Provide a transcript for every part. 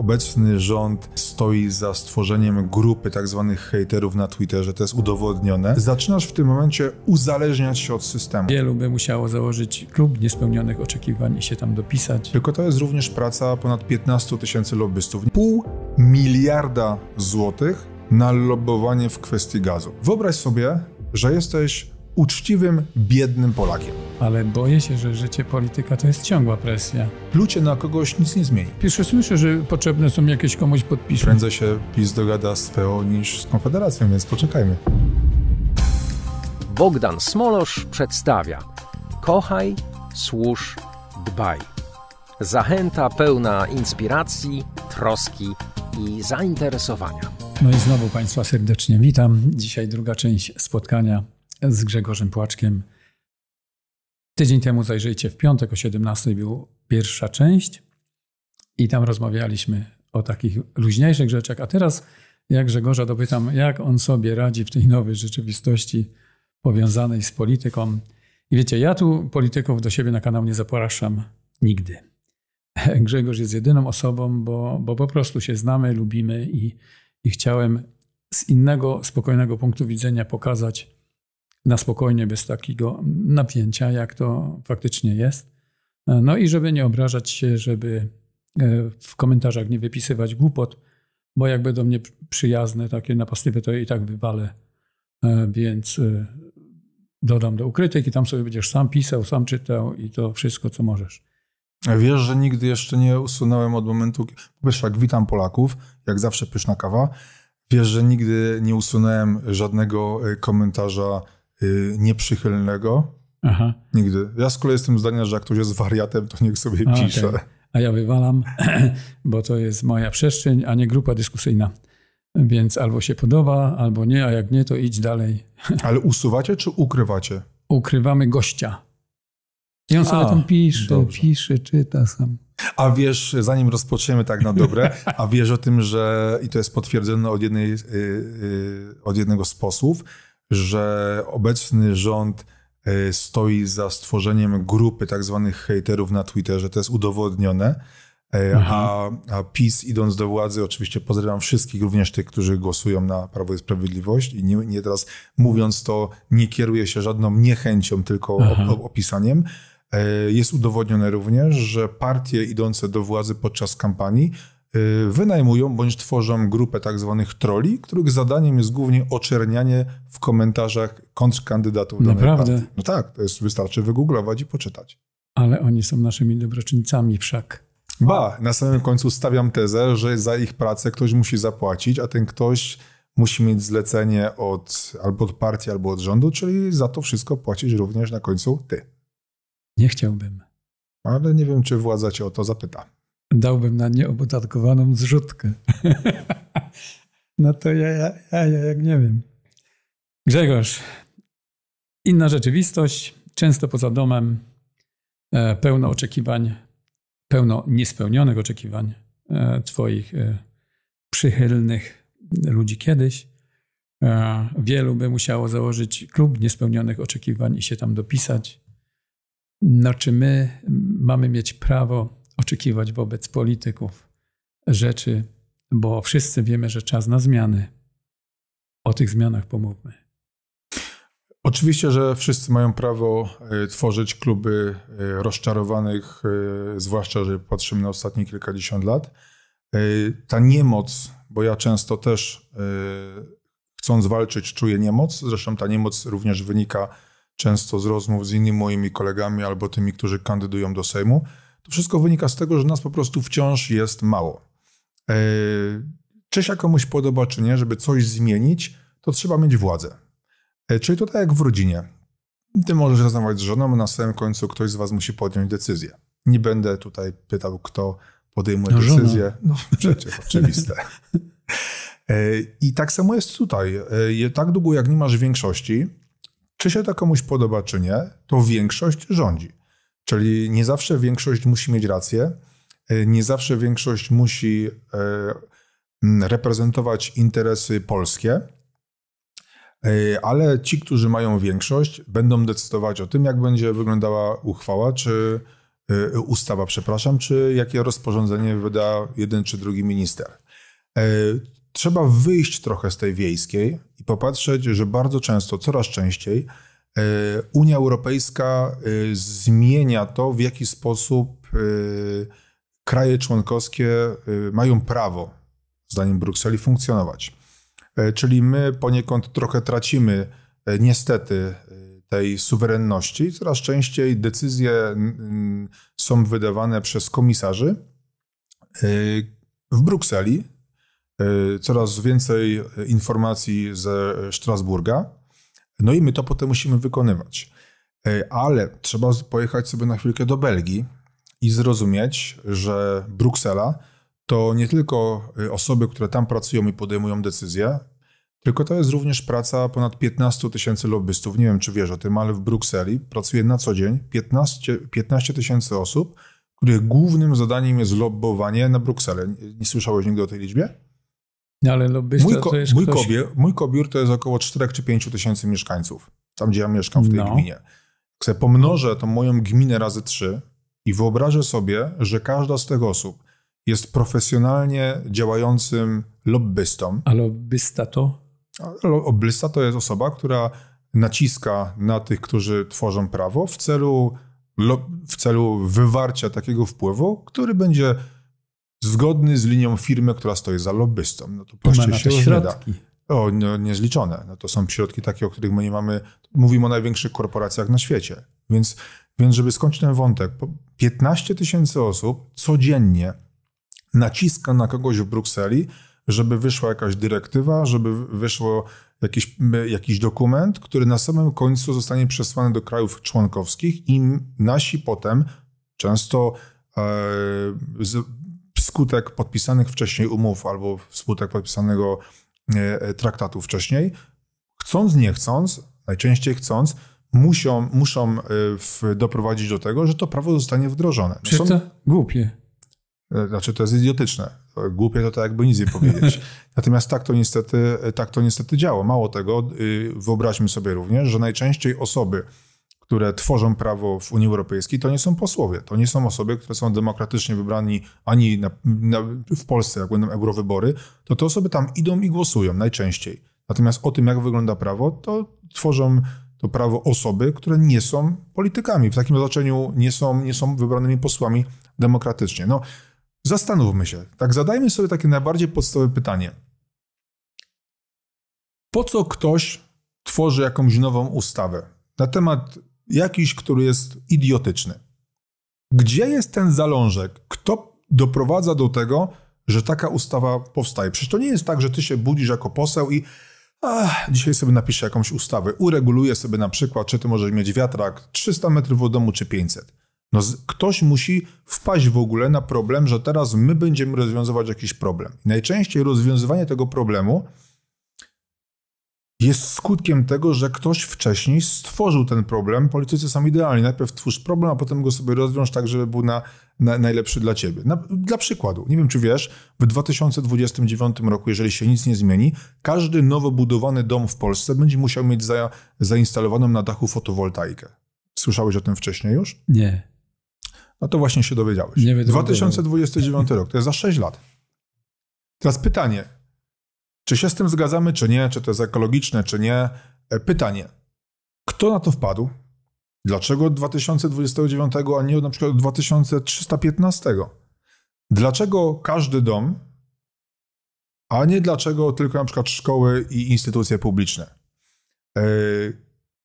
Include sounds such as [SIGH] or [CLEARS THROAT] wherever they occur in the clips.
obecny rząd stoi za stworzeniem grupy tak zwanych hejterów na Twitterze, to jest udowodnione, zaczynasz w tym momencie uzależniać się od systemu. Wielu by musiało założyć klub niespełnionych oczekiwań i się tam dopisać. Tylko to jest również praca ponad 15 tysięcy lobbystów. Pół miliarda złotych na lobbyowanie w kwestii gazu. Wyobraź sobie, że jesteś uczciwym, biednym Polakiem. Ale boję się, że życie polityka to jest ciągła presja. Plucie na kogoś nic nie zmieni. Pierwsze słyszę, że potrzebne są jakieś komuś podpisy. Prędzej się PiS dogada z PO niż z Konfederacją, więc poczekajmy. Bogdan Smolosz przedstawia Kochaj, służ, dbaj. Zachęta pełna inspiracji, troski i zainteresowania. No i znowu Państwa serdecznie witam. Dzisiaj druga część spotkania z Grzegorzem Płaczkiem. Tydzień temu zajrzyjcie w piątek o 17 była pierwsza część i tam rozmawialiśmy o takich luźniejszych rzeczach, a teraz jak Grzegorza dopytam, jak on sobie radzi w tej nowej rzeczywistości powiązanej z polityką. I wiecie, ja tu polityków do siebie na kanał nie zapraszam nigdy. [LAUGHS] Grzegorz jest jedyną osobą, bo, bo po prostu się znamy, lubimy i, i chciałem z innego, spokojnego punktu widzenia pokazać, na spokojnie, bez takiego napięcia, jak to faktycznie jest. No i żeby nie obrażać się, żeby e, w komentarzach nie wypisywać głupot, bo jak będą mnie przyjazne takie napastliwe, to i tak wywalę. E, więc e, dodam do ukrytek i tam sobie będziesz sam pisał, sam czytał i to wszystko, co możesz. Wiesz, że nigdy jeszcze nie usunąłem od momentu. Po pierwsze, jak witam Polaków, jak zawsze pyszna kawa. Wiesz, że nigdy nie usunąłem żadnego komentarza Y, nieprzychylnego. Aha. Nigdy. Ja z kolei jestem zdania, że jak ktoś jest wariatem, to niech sobie a, pisze. Okay. A ja wywalam, [CLEARS THROAT] bo to jest moja przestrzeń, a nie grupa dyskusyjna. Więc albo się podoba, albo nie, a jak nie, to idź dalej. [LAUGHS] Ale usuwacie czy ukrywacie? Ukrywamy gościa. I on sobie to tam pisze, dobrze. pisze, czyta sam. A wiesz, zanim rozpoczniemy tak na dobre, a wiesz o tym, że i to jest potwierdzone od, jednej, yy, yy, od jednego z posłów, że obecny rząd e, stoi za stworzeniem grupy tak zwanych hejterów na Twitterze, to jest udowodnione. E, mhm. A, a, PiS idąc do władzy, oczywiście pozdrawiam wszystkich, również tych, którzy głosują na Prawo i Sprawiedliwość i nie, nie teraz mówiąc to, nie kieruje się żadną niechęcią, tylko op, mhm. opisaniem. E, jest udowodnione również, że partie idące do władzy podczas kampanii Y, wynajmują bądź tworzą grupę tak zwanych troli, których zadaniem jest głównie oczernianie w komentarzach kontrkandydatów Naprawdę? Partii. No tak, to jest, wystarczy wygooglować i poczytać. Ale oni są naszymi dobroczyńcami wszak. Ba, na samym końcu stawiam tezę, że za ich pracę ktoś musi zapłacić, a ten ktoś musi mieć zlecenie od, albo od partii, albo od rządu, czyli za to wszystko płacić również na końcu ty. Nie chciałbym. Ale nie wiem, czy władza cię o to zapyta dałbym na nieobodatkowaną zrzutkę. [LAUGHS] no to ja, ja, ja, ja, jak nie wiem. Grzegorz, inna rzeczywistość, często poza domem, e, pełno oczekiwań, pełno niespełnionych oczekiwań e, Twoich e, przychylnych ludzi kiedyś. Wielu by musiało założyć klub niespełnionych oczekiwań i się tam dopisać. No, czy my mamy mieć prawo oczekiwać wobec polityków rzeczy, bo wszyscy wiemy, że czas na zmiany. O tych zmianach pomówmy. Oczywiście, że wszyscy mają prawo e, tworzyć kluby e, rozczarowanych, e, zwłaszcza, że patrzymy na ostatnie kilkadziesiąt lat. Ta niemoc, bo ja często też chcąc walczyć czuję niemoc, zresztą ta niemoc również wynika często z rozmów z innymi moimi kolegami albo tymi, którzy kandydują do Sejmu, to wszystko wynika z tego, że nas po prostu wciąż jest mało. E, czy się komuś podoba, czy nie, żeby coś zmienić, to trzeba mieć władzę. E, czyli to tak jak w rodzinie. Ty możesz rozmawiać z żoną, a na samym końcu ktoś z was musi podjąć decyzję. Nie będę tutaj pytał, kto podejmuje no, decyzję. No [LAUGHS] przecież, oczywiste. E, I tak samo jest tutaj. Tak długo jak nie masz większości, czy się to komuś podoba, czy nie, to większość rządzi. Czyli nie zawsze większość musi mieć rację, e, nie zawsze większość musi e, reprezentować interesy polskie, e, ale ci, którzy mają większość, będą decydować o tym, jak będzie wyglądała uchwała, czy ustawa, przepraszam, czy jakie rozporządzenie wyda jeden czy drugi minister. Trzeba wyjść trochę z tej wiejskiej i popatrzeć, że bardzo często, coraz częściej, E, Unia Europejska e, zmienia to, w jaki sposób e, kraje członkowskie mają prawo, zdaniem Brukseli, funkcjonować. Czyli my poniekąd trochę tracimy, niestety, tej suwerenności. Coraz częściej decyzje są wydawane przez komisarzy w Brukseli. Coraz więcej informacji ze Strasburga. No i my to potem musimy wykonywać. E, ale trzeba pojechać sobie na chwilkę do Belgii i zrozumieć, że Bruksela to nie tylko e, osoby, które tam pracują i podejmują decyzje, tylko to jest również praca ponad 15 tysięcy lobbystów. Nie wiem, czy wiesz o tym, ale w Brukseli pracuje na co dzień 15 tysięcy osób, których głównym zadaniem jest lobbowanie na Brukselę. Nie słyszałeś nigdy o tej liczbie? No, ale lobbysta mój, ko- to jest mój, ktoś... mój kobiór to jest około 4 czy 5 tysięcy mieszkańców, tam gdzie ja mieszkam w tej no. gminie. Chcę pomnożę tą moją gminę razy 3 i wyobrażę sobie, że każda z tych osób jest profesjonalnie działającym lobbystą. A lobbysta to? Lobbysta to jest osoba, która naciska na tych, którzy tworzą prawo w celu, w celu wywarcia takiego wpływu, który będzie zgodny z linią firmy, która stoi za lobbystą. No to prościej się środki. Da. O, no, niezliczone. No to są środki takie, o których my nie mamy. Mówimy o największych korporacjach na świecie. Więc, więc żeby skończyć ten wątek, 15 tysięcy osób codziennie naciska na kogoś w Brukseli, żeby wyszła jakaś dyrektywa, żeby wyszło jakiś, jakiś dokument, który na samym końcu zostanie przesłany do krajów członkowskich i nasi potem często e, z, wskutek podpisanych wcześniej umów albo wskutek podpisanego e, e, traktatu wcześniej, chcąc, nie chcąc, najczęściej chcąc, muszą, muszą e, w, doprowadzić do tego, że to prawo zostanie wdrożone. No Czy są... to głupie? Znaczy, to jest idiotyczne. Głupie to tak jakby nic nie powiedzieć. [LAUGHS] Natomiast tak to niestety, tak to niestety działa. Mało tego, wyobraźmy sobie również, że najczęściej osoby, które tworzą prawo w Unii Europejskiej, to nie są posłowie. To nie są osoby, które są demokratycznie wybrani ani na, na, w Polsce, jak będą eurowybory, to te osoby tam idą i głosują najczęściej. Natomiast o tym, jak wygląda prawo, to tworzą to prawo osoby, które nie są politykami. W takim znaczeniu nie są, nie są wybranymi posłami demokratycznie. No, zastanówmy się. Tak, zadajmy sobie takie najbardziej podstawowe pytanie. Po co ktoś tworzy jakąś nową ustawę? Na temat jakiś, który jest idiotyczny. Gdzie jest ten zalążek? Kto doprowadza do tego, że taka ustawa powstaje? Przecież to nie jest tak, że ty się budzisz jako poseł i Ach, dzisiaj sobie napiszę jakąś ustawę, ureguluję sobie na przykład, czy ty możesz mieć wiatrak 300 metrów od domu, czy 500. No, ktoś musi wpaść w ogóle na problem, że teraz my będziemy rozwiązywać jakiś problem. Najczęściej rozwiązywanie tego problemu jest skutkiem tego, że ktoś wcześniej stworzył ten problem. Politycy są idealni. Najpierw twórz problem, a potem go sobie rozwiąż tak, żeby był na, na najlepszy dla ciebie. Na, dla przykładu, nie wiem czy wiesz, w 2029 roku, jeżeli się nic nie zmieni, każdy nowo budowany dom w Polsce będzie musiał mieć za, zainstalowaną na dachu fotowoltaikę. Słyszałeś o tym wcześniej już? Nie. No to właśnie się dowiedziałeś. Nie 2029 rok, to jest za 6 lat. Teraz pytanie, czy się z tym zgadzamy, czy nie? Czy to jest ekologiczne, czy nie? E, pytanie. Kto na to wpadł? Dlaczego 2029, a nie na przykład 2315? Dlaczego każdy dom, a nie dlaczego tylko na przykład szkoły i instytucje publiczne? E,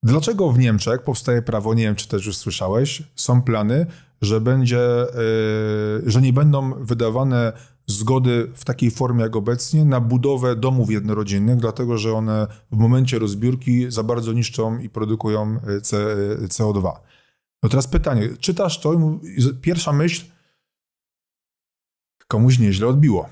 dlaczego w Niemczech powstaje prawo, nie wiem czy też już słyszałeś, są plany, że będzie, e, że nie będą wydawane zgody w takiej formie jak obecnie na budowę domów jednorodzinnych, dlatego że one w momencie rozbiórki za bardzo niszczą i produkują e, CO2. E, no teraz pytanie, czytasz to i pierwsza myśl, komuś nieźle odbiło.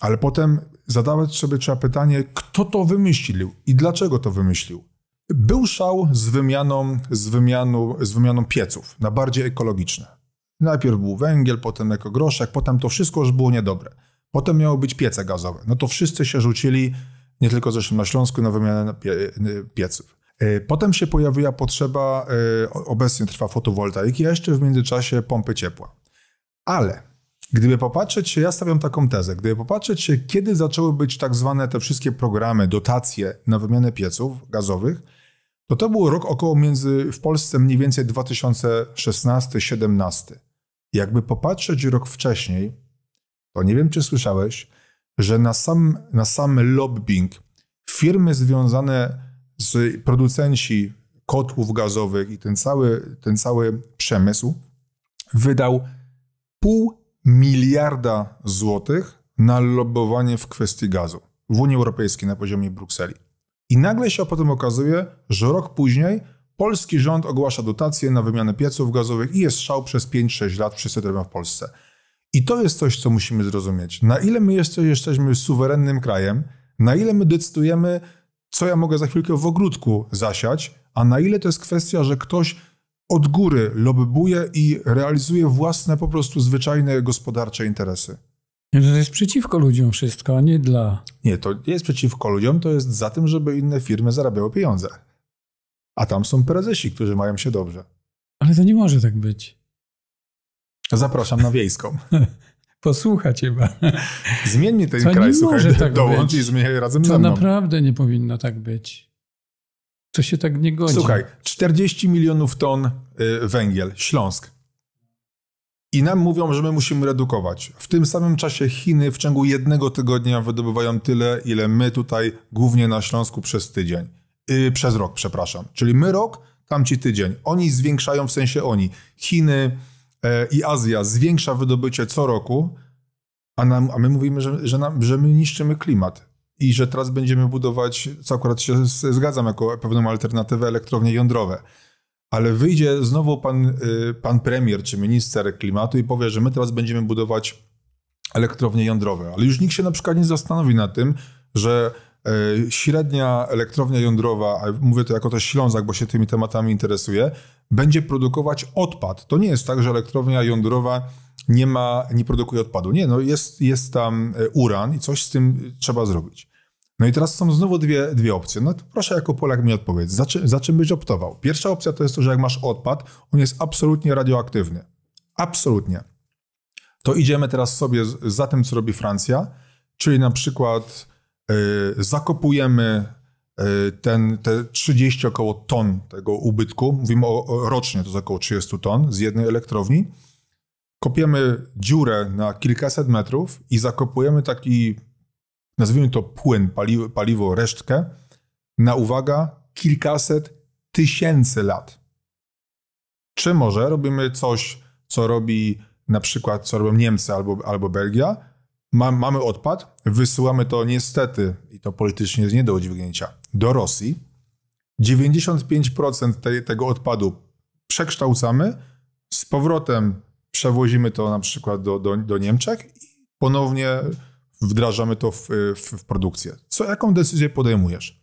Ale potem zadawać sobie trzeba pytanie, kto to wymyślił i dlaczego to wymyślił. Był szał z wymianą, z wymianą, z wymianą pieców na bardziej ekologiczne. Najpierw był węgiel, potem ekogroszek, potem to wszystko już było niedobre. Potem miały być piece gazowe. No to wszyscy się rzucili, nie tylko zresztą na Śląsku, na wymianę y, pieców. Y, potem się pojawiła potrzeba, y, obecnie trwa fotowoltaiki, a jeszcze w międzyczasie pompy ciepła. Ale gdyby popatrzeć się, ja stawiam taką tezę, gdyby popatrzeć się, kiedy zaczęły być tak zwane te wszystkie programy, dotacje na wymianę pieców gazowych, to to był rok około między w Polsce mniej więcej 2016-17. Jakby popatrzeć rok wcześniej, to nie wiem, czy słyszałeś, że na sam, na sam lobbying firmy związane z producenci kotłów gazowych i ten cały, ten cały przemysł wydał pół miliarda złotych na lobowanie w kwestii gazu w Unii Europejskiej na poziomie Brukseli. I nagle się potem okazuje, że rok później Polski rząd ogłasza dotacje na wymianę pieców gazowych i jest szał przez 5-6 lat przez w Polsce. I to jest coś, co musimy zrozumieć. Na ile my jeszcze jesteśmy suwerennym krajem, na ile my decydujemy, co ja mogę za chwilkę w ogródku zasiać, a na ile to jest kwestia, że ktoś od góry lobbuje i realizuje własne po prostu zwyczajne gospodarcze interesy. No to jest przeciwko ludziom wszystko, a nie dla. Nie, to nie jest przeciwko ludziom, to jest za tym, żeby inne firmy zarabiały pieniądze. A tam są prezesi, którzy mają się dobrze. Ale to nie może tak być. Zapraszam na wiejską. [LAUGHS] Posłuchać chyba. Zmieńmy ten to kraj, nie słuchaj, może tak dołącz być. i zmieniaj razem to ze mną. To naprawdę nie powinno tak być. To się tak nie godzi. Słuchaj, 40 milionów ton y, węgiel, Śląsk. I nam mówią, że my musimy redukować. W tym samym czasie Chiny w ciągu jednego tygodnia wydobywają tyle, ile my tutaj, głównie na Śląsku, przez tydzień. Yy, przez rok, przepraszam. Czyli my rok, tamci tydzień. Oni zwiększają, w sensie oni, Chiny yy, i Azja zwiększa wydobycie co roku, a, nam, a my mówimy, że, że, nam, że my niszczymy klimat i że teraz będziemy budować, co akurat się zgadzam, jako pewną alternatywę elektrownie jądrowe. Ale wyjdzie znowu pan, y, pan premier czy minister klimatu i powie, że my teraz będziemy budować elektrownie jądrowe. Ale już nikt się na przykład nie zastanowi na tym, że E, średnia elektrownia jądrowa, a mówię to jako też Ślązak, bo się tymi tematami interesuje, będzie produkować odpad. To nie jest tak, że elektrownia jądrowa nie ma, nie produkuje odpadu. Nie, no jest, jest tam e, uran i coś z tym trzeba zrobić. No i teraz są znowu dwie, dwie opcje. No to proszę jako Polak mi odpowiedz, za, czy, za czym byś optował? Pierwsza opcja to jest to, że jak masz odpad, on jest absolutnie radioaktywny. Absolutnie. To idziemy teraz sobie za tym, co robi Francja, czyli na przykład Y, zakopujemy y, ten, te 30 około ton tego ubytku, mówimy o, o rocznie, to jest około 30 ton z jednej elektrowni, kopiemy dziurę na kilkaset metrów i zakopujemy taki, nazwijmy to płyn, paliwo, paliwo resztkę, na uwaga, kilkaset tysięcy lat. Czy może robimy coś, co robi na przykład, co robią Niemcy albo, albo Belgia, mamy odpad, wysyłamy to niestety, i to politycznie nie do udźwignięcia, do Rosji. 95% tego odpadu przekształcamy, z powrotem przewozimy to na przykład do, do, do Niemczech i ponownie wdrażamy to w, w, w, produkcję. Co, jaką decyzję podejmujesz?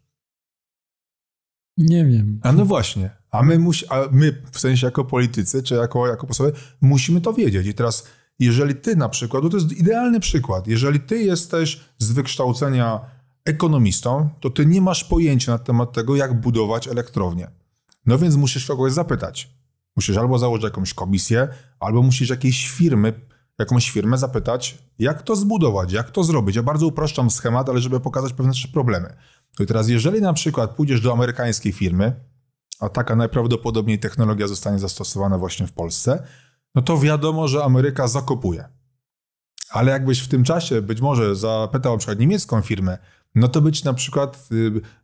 Nie wiem. A no właśnie. A my, musi, a my w sensie jako politycy, czy jako, jako posłowie, musimy to wiedzieć. I teraz jeżeli ty na przykład, to jest idealny przykład, jeżeli ty jesteś z wykształcenia ekonomistą, to ty nie masz pojęcia na temat tego, jak budować elektrownię. No więc musisz kogoś zapytać. Musisz albo założyć jakąś komisję, albo musisz jakiejś firmy, jakąś firmę zapytać, jak to zbudować, jak to zrobić. Ja bardzo upraszczam schemat, ale żeby pokazać pewne problemy. problemy. To no teraz, jeżeli na przykład pójdziesz do amerykańskiej firmy, a taka najprawdopodobniej technologia zostanie zastosowana właśnie w Polsce, no to wiadomo, że Ameryka zakopuje. Ale jakbyś w tym czasie być może zapytał na przykład niemiecką firmę, no to być na przykład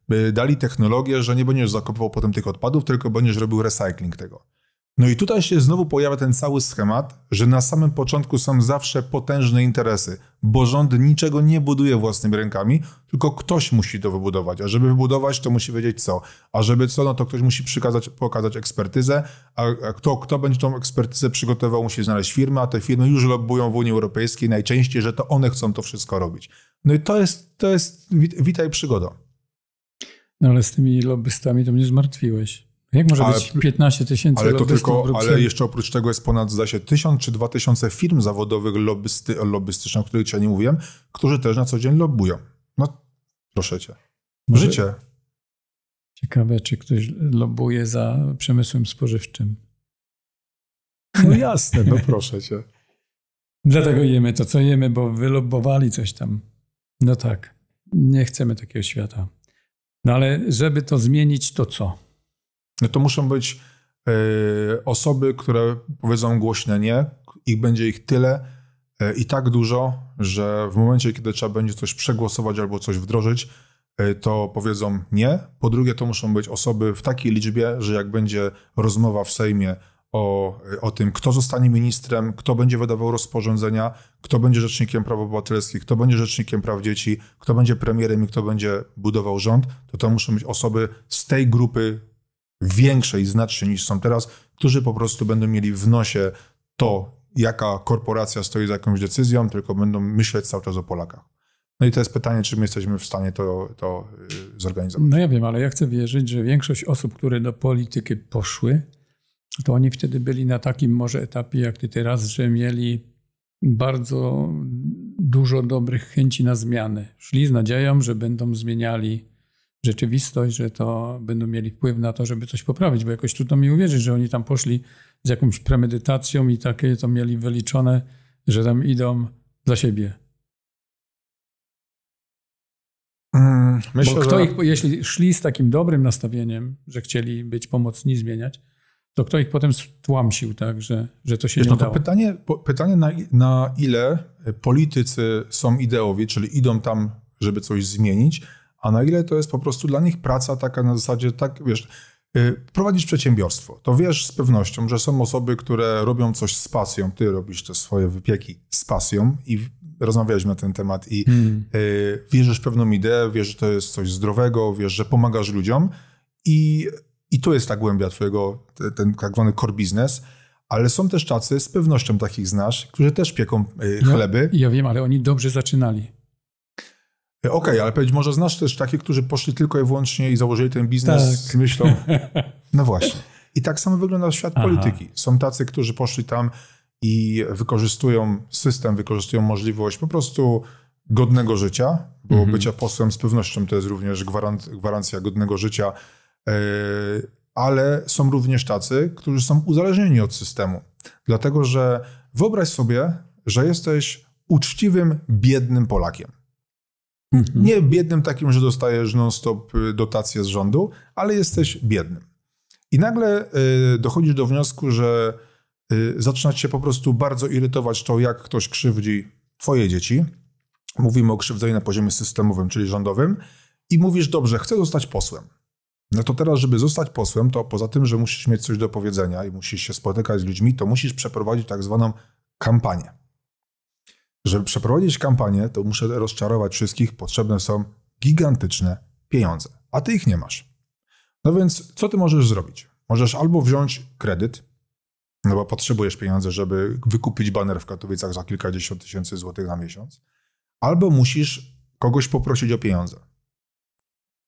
by y, dali technologię, że nie będziesz zakopywał potem tych odpadów, tylko będziesz robił recycling tego. No i tutaj się znowu pojawia ten cały schemat, że na samym początku są zawsze potężne interesy, bo rząd niczego nie buduje własnymi rękami, tylko ktoś musi to wybudować. A żeby wybudować, to musi wiedzieć co. A żeby co, no to ktoś musi przykazać, pokazać ekspertyzę, a, kto, kto będzie tą ekspertyzę przygotował, musi znaleźć firmy, a te firmy już lobbują w Unii Europejskiej najczęściej, że to one chcą to wszystko robić. No i to jest, to jest wit, witaj przygoda. No ale z tymi lobbystami to mnie zmartwiłeś. Jak może ale, być 15 tysięcy ale lobbystów to tylko, Ale jeszcze oprócz tego jest ponad, zda się, tysiąc czy dwa tysiące firm zawodowych lobbysty, lobbystycznych, o których dzisiaj nie mówiłem, którzy też na co dzień lobbują. No, proszę cię. Może... Życie. Ciekawe, czy ktoś lobuje za przemysłem spożywczym. No jasne, no proszę cię. Dlatego jemy to, co jemy, bo wylobowali coś tam. No tak. Nie chcemy takiego świata. No ale żeby to zmienić, to co? no to muszą być e, osoby, które powiedzą głośne nie, ich będzie ich tyle e, i tak dużo, że w momencie, kiedy trzeba będzie coś przegłosować albo coś wdrożyć, e, to powiedzą nie. Po drugie, to muszą być osoby w takiej liczbie, że jak będzie rozmowa w Sejmie o, o tym, kto zostanie ministrem, kto będzie wydawał rozporządzenia, kto będzie rzecznikiem praw obywatelskich, kto będzie rzecznikiem praw dzieci, kto będzie premierem i kto będzie budował rząd, to to muszą być osoby z tej grupy większej znacznie niż są teraz, którzy po prostu będą mieli w nosie to, jaka korporacja stoi za jakąś decyzją, tylko będą myśleć cały czas o Polakach. No i to jest pytanie, czy my jesteśmy w stanie to, to y, zorganizować. No ja wiem, ale ja chcę wierzyć, że większość osób, które do polityki poszły, to oni wtedy byli na takim może etapie jak ty teraz, że mieli bardzo dużo dobrych chęci na zmiany. Szli z nadzieją, że będą zmieniali rzeczywistość, że to będą mieli wpływ na to, żeby coś poprawić, bo jakoś trudno mi uwierzyć, że oni tam poszli z jakąś premedytacją i takie to mieli wyliczone, że tam idą dla siebie. Mm, myślę, bo kto że... ich, jeśli szli z takim dobrym nastawieniem, że chcieli być pomocni, zmieniać, to kto ich potem stłamsił, tak, że, że to się Wiesz, nie no dało? Pytanie, pytanie na, na ile politycy są ideowi, czyli idą tam, żeby coś zmienić, a na ile to jest po prostu dla nich praca taka na zasadzie, tak wiesz, y, prowadzić przedsiębiorstwo, to wiesz z pewnością, że są osoby, które robią coś z pasją. Ty robisz te swoje wypieki z pasją i rozmawialiśmy na ten temat i hmm. Y, wierzysz w pewną ideę, wiesz, że to jest coś zdrowego, wiesz, że pomagasz ludziom i, i to jest ta głębia twojego, ten tak zwany core business. Ale są też tacy, z pewnością takich znasz, którzy też pieką y, chleby. Ja, ja wiem, ale oni dobrze zaczynali. E, okej, okay, ale powiedz, może znasz też takie, którzy poszli tylko i wyłącznie i założyli ten biznes tak. z myślą. No właśnie. I tak samo wygląda świat Aha. polityki. Są tacy, którzy poszli tam i wykorzystują system, wykorzystują możliwość po prostu godnego życia, bo mhm. bycia posłem z pewnością to jest również gwarant, gwarancja godnego życia, e, ale są również tacy, którzy są uzależnieni od systemu. Dlatego, że wyobraź sobie, że jesteś uczciwym, biednym Polakiem. Mhm. Nie biednym takim, że dostajesz non-stop y, dotacje z rządu, ale jesteś biednym. I nagle y, dochodzisz do wniosku, że y, zaczynać się po prostu bardzo irytować to, jak ktoś krzywdzi twoje dzieci. Mówimy o krzywdzeniu na poziomie systemowym, czyli rządowym. I mówisz, dobrze, chcę zostać posłem. No to teraz, żeby zostać posłem, to poza tym, że musisz mieć coś do powiedzenia i musisz się spotykać z ludźmi, to musisz przeprowadzić tak zwaną kampanię. Żeby przeprowadzić kampanię, to muszę rozczarować wszystkich, potrzebne są gigantyczne pieniądze, a ty ich nie masz. No więc co ty możesz zrobić? Możesz albo wziąć kredyt, no bo potrzebujesz pieniędzy, żeby wykupić baner w Katowicach za kilkadziesiąt tysięcy złotych na miesiąc, albo musisz kogoś poprosić o pieniądze.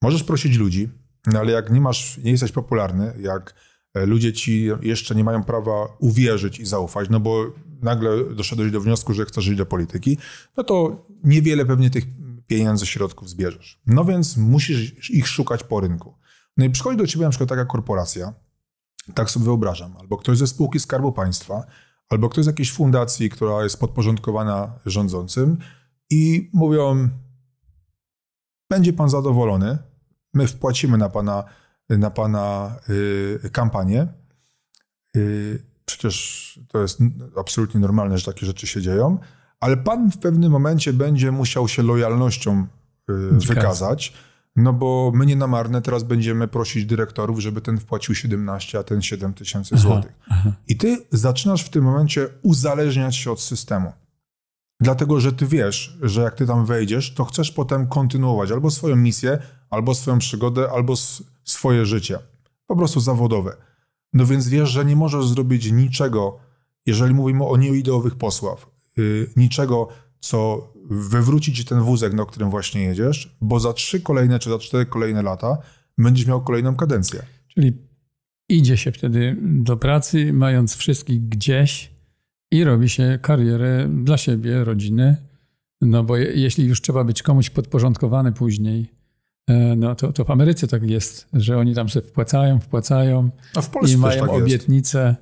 Możesz prosić ludzi, no ale jak nie masz, nie jesteś popularny, jak E, ludzie ci jeszcze nie mają prawa uwierzyć i zaufać, no bo nagle doszedłeś do wniosku, że chcesz iść do polityki, no to niewiele pewnie tych pieniędzy, środków zbierzesz. No więc musisz ich szukać po rynku. No i przychodzi do ciebie na przykład taka korporacja, tak sobie wyobrażam, albo ktoś ze spółki Skarbu Państwa, albo ktoś z jakiejś fundacji, która jest podporządkowana rządzącym i mówią, będzie pan zadowolony, my wpłacimy na pana na pana y, kampanię. Y, przecież to jest absolutnie normalne, że takie rzeczy się dzieją, ale pan w pewnym momencie będzie musiał się lojalnością y, wykazać. No bo my nie na marne teraz będziemy prosić dyrektorów, żeby ten wpłacił 17, a ten 7 tysięcy złotych. I ty zaczynasz w tym momencie uzależniać się od systemu. Dlatego, że ty wiesz, że jak ty tam wejdziesz, to chcesz potem kontynuować albo swoją misję, albo swoją przygodę, albo swoje życie, po prostu zawodowe. No więc wiesz, że nie możesz zrobić niczego, jeżeli mówimy o nieideowych posław, yy, niczego, co wywróci ci ten wózek, na którym właśnie jedziesz, bo za trzy kolejne czy za cztery kolejne lata będziesz miał kolejną kadencję. Czyli idzie się wtedy do pracy, mając wszystkich gdzieś i robi się karierę dla siebie, rodziny. No bo jeśli już trzeba być komuś podporządkowany później, E, no to, to w Ameryce tak jest, że oni tam się wpłacają, wpłacają A w Polsce i mają tak obietnice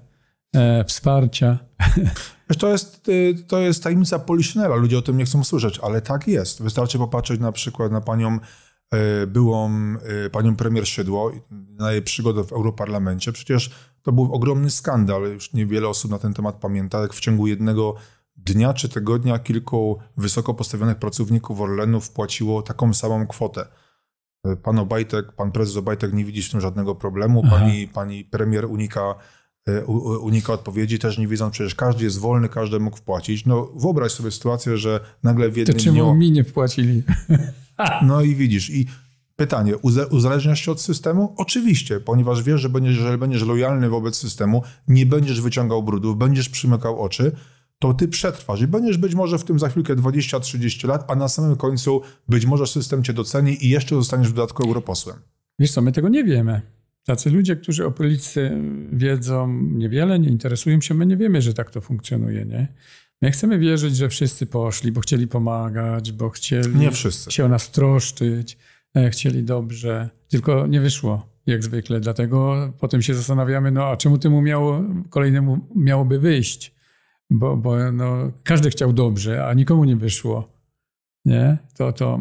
e, wsparcia. [LAUGHS] to jest, y, to jest tajemnica Poliszynela, ludzie o tym nie chcą słyszeć, ale tak jest. Wystarczy popatrzeć na przykład na panią e, byłą panią premier Szydło, na jej przygodę w Europarlamencie. Przecież to był ogromny skandal, już niewiele osób na ten temat pamięta, jak w ciągu jednego dnia czy tygodnia kilku wysoko postawionych pracowników Orlenu wpłaciło taką samą kwotę. Pan Obajtek, pan prezes Obajtek nie widzi w tym żadnego problemu. Pani, pani premier unika, e, unika odpowiedzi, też nie wiedzą, przecież każdy jest wolny, każdy mógł wpłacić. No wyobraź sobie sytuację, że nagle w jednym to czemu dniu... mi nie wpłacili? [LAUGHS] No i widzisz. I Pytanie, uzależniasz się od systemu? Oczywiście, ponieważ wiesz, że będziesz, jeżeli będziesz lojalny wobec systemu, nie będziesz wyciągał brudów, będziesz przymykał oczy, to ty przetrwasz i będziesz być może w tym za chwilkę 20-30 lat, a na samym końcu być może system cię doceni i jeszcze zostaniesz w dodatku europosłem. Wiesz co, my tego nie wiemy. Tacy ludzie, którzy o policji wiedzą niewiele, nie interesują się, my nie wiemy, że tak to funkcjonuje, nie? My chcemy wierzyć, że wszyscy poszli, bo chcieli pomagać, bo chcieli nie wszyscy. się o nas troszczyć, e, chcieli dobrze, tylko nie wyszło jak zwykle. Dlatego potem się zastanawiamy, no a czemu temu miało, kolejnemu miałoby wyjść? bo, bo no, każdy chciał dobrze, a nikomu nie wyszło. Nie? To, to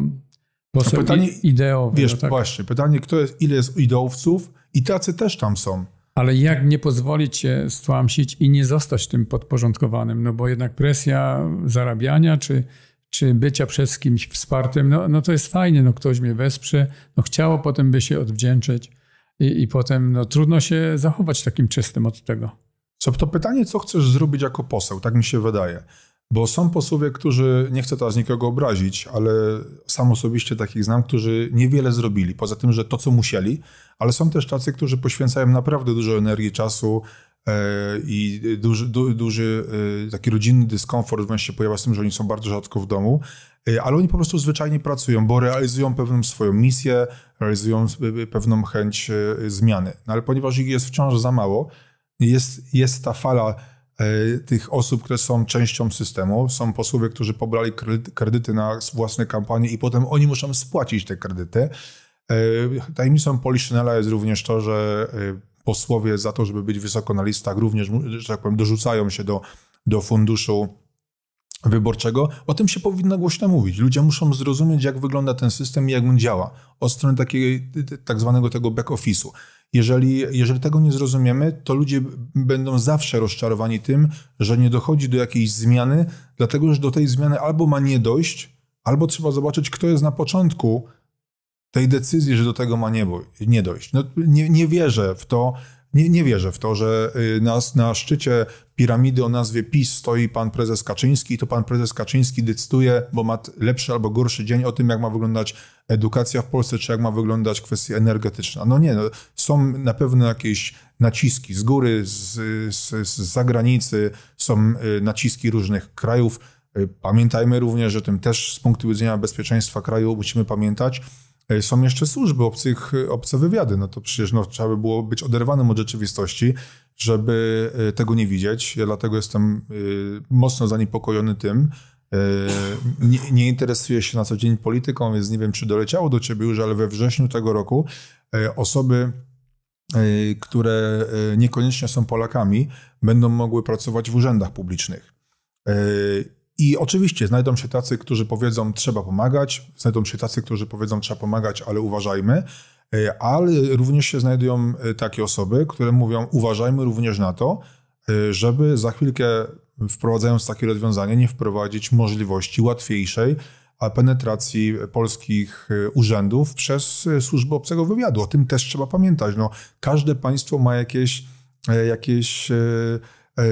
poseł pytanie, ideowy. Wiesz, no tak. właśnie, pytanie, kto jest, ile jest ideowców i tacy też tam są. Ale jak nie pozwolić się stłamsić i nie zostać tym podporządkowanym? No bo jednak presja zarabiania czy, czy bycia przez kimś wspartym, no, no to jest fajnie, no ktoś mnie wesprze, no chciało potem by się odwdzięczyć i, i potem no, trudno się zachować takim czystym od tego. Co to pytanie, co chcesz zrobić jako poseł, tak mi się wydaje. Bo są posłowie, którzy, nie chcę teraz nikogo obrazić, ale sam osobiście takich znam, którzy niewiele zrobili, poza tym, że to, co musieli, ale są też tacy, którzy poświęcają naprawdę dużo energii, czasu e, i duży, du, duży e, taki rodzinny dyskomfort wręcz się pojawia z tym, że oni są bardzo rzadko w domu, e, ale oni po prostu zwyczajnie pracują, bo realizują pewną swoją misję, realizują pewną chęć zmiany. No ale ponieważ ich jest wciąż za mało, jest, jest ta fala e, tych osób, które są częścią systemu. Są posłowie, którzy pobrali kredyty na własne kampanie i potem oni muszą spłacić te kredyty. E, tajemnicą Poliszynela jest również to, że e, posłowie za to, żeby być wysoko na listach, również, że tak powiem, dorzucają się do, do funduszu wyborczego. O tym się powinno głośno mówić. Ludzie muszą zrozumieć, jak wygląda ten system i jak on działa. Od strony takiej, tak zwanego tego back-office'u. Jeżeli, jeżeli tego nie zrozumiemy, to ludzie będą zawsze rozczarowani tym, że nie dochodzi do jakiejś zmiany, dlatego że do tej zmiany albo ma nie dojść, albo trzeba zobaczyć, kto jest na początku tej decyzji, że do tego ma nie, nie dojść. No, nie, nie wierzę w to, nie, nie wierzę w to, że y, na, na szczycie piramidy o nazwie PiS stoi pan prezes Kaczyński i to pan prezes Kaczyński decyduje, bo ma lepszy albo gorszy dzień o tym, jak ma wyglądać edukacja w Polsce, czy jak ma wyglądać kwestia energetyczna. No nie, no, są na pewno jakieś naciski z góry, z, z, z zagranicy, są y, naciski różnych krajów. Y, pamiętajmy również, że tym też z punktu widzenia bezpieczeństwa kraju musimy pamiętać, E, są jeszcze służby obcych, obce wywiady. No to przecież no, trzeba by było być oderwanym od rzeczywistości, żeby e, tego nie widzieć. Ja dlatego jestem e, mocno zaniepokojony tym. Nie, nie interesuję się na co dzień polityką, więc nie wiem, czy doleciało do ciebie już, ale we wrześniu tego roku osoby które niekoniecznie są Polakami, będą mogły pracować w urzędach publicznych. I oczywiście znajdą się tacy, którzy powiedzą, trzeba pomagać, znajdą się tacy, którzy powiedzą, trzeba pomagać, ale uważajmy, e, ale również się znajdują e, takie osoby, które mówią, uważajmy również na to, e, żeby za chwilkę, wprowadzając takie rozwiązanie, nie wprowadzić możliwości łatwiejszej penetracji polskich urzędów przez służby obcego wywiadu. O tym też trzeba pamiętać. No, każde państwo ma jakieś, jakieś E,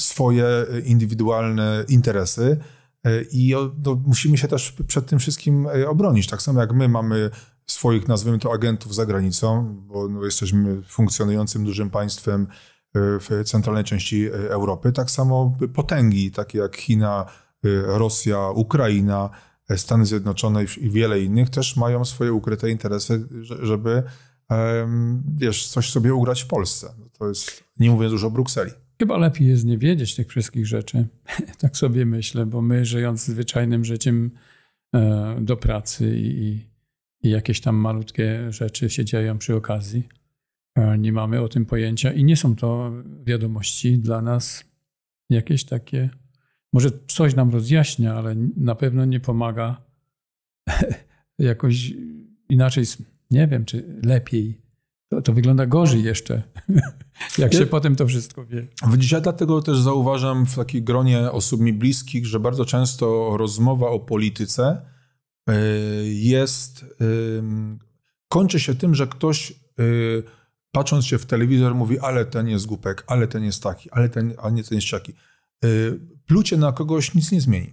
swoje indywidualne interesy. E, I no, musimy się też przed tym wszystkim e, obronić. Tak samo jak my mamy swoich, nazwijmy to, agentów za granicą, bo no, jesteśmy funkcjonującym dużym państwem w centralnej części Europy. Tak samo potęgi, takie jak China, Rosja, Ukraina, Stany Zjednoczone i wiele innych, też mają swoje ukryte interesy, żeby wiesz, coś sobie ugrać w Polsce. No, to jest, nie mówiąc już o Brukseli. Chyba lepiej jest nie wiedzieć tych wszystkich rzeczy. [LAUGHS] tak sobie myślę, bo my, żyjąc zwyczajnym życiem e, do pracy i, i jakieś tam malutkie rzeczy się dzieją przy okazji, e, nie mamy o tym pojęcia i nie są to wiadomości dla nas jakieś takie. Może coś nam rozjaśnia, ale na pewno nie pomaga [LAUGHS] jakoś inaczej, nie wiem, czy lepiej. To, to wygląda gorzej jeszcze. [LAUGHS] Jak się potem to wszystko wie. Dzisiaj dlatego też zauważam w takiej gronie osób mi bliskich, że bardzo często rozmowa o polityce e, jest. kończy się tym, że ktoś y, patrząc się w telewizor mówi, ale ten jest głupek, ale ten jest taki, ale ten, a nie ten jest taki. Y, plucie na kogoś nic nie zmieni.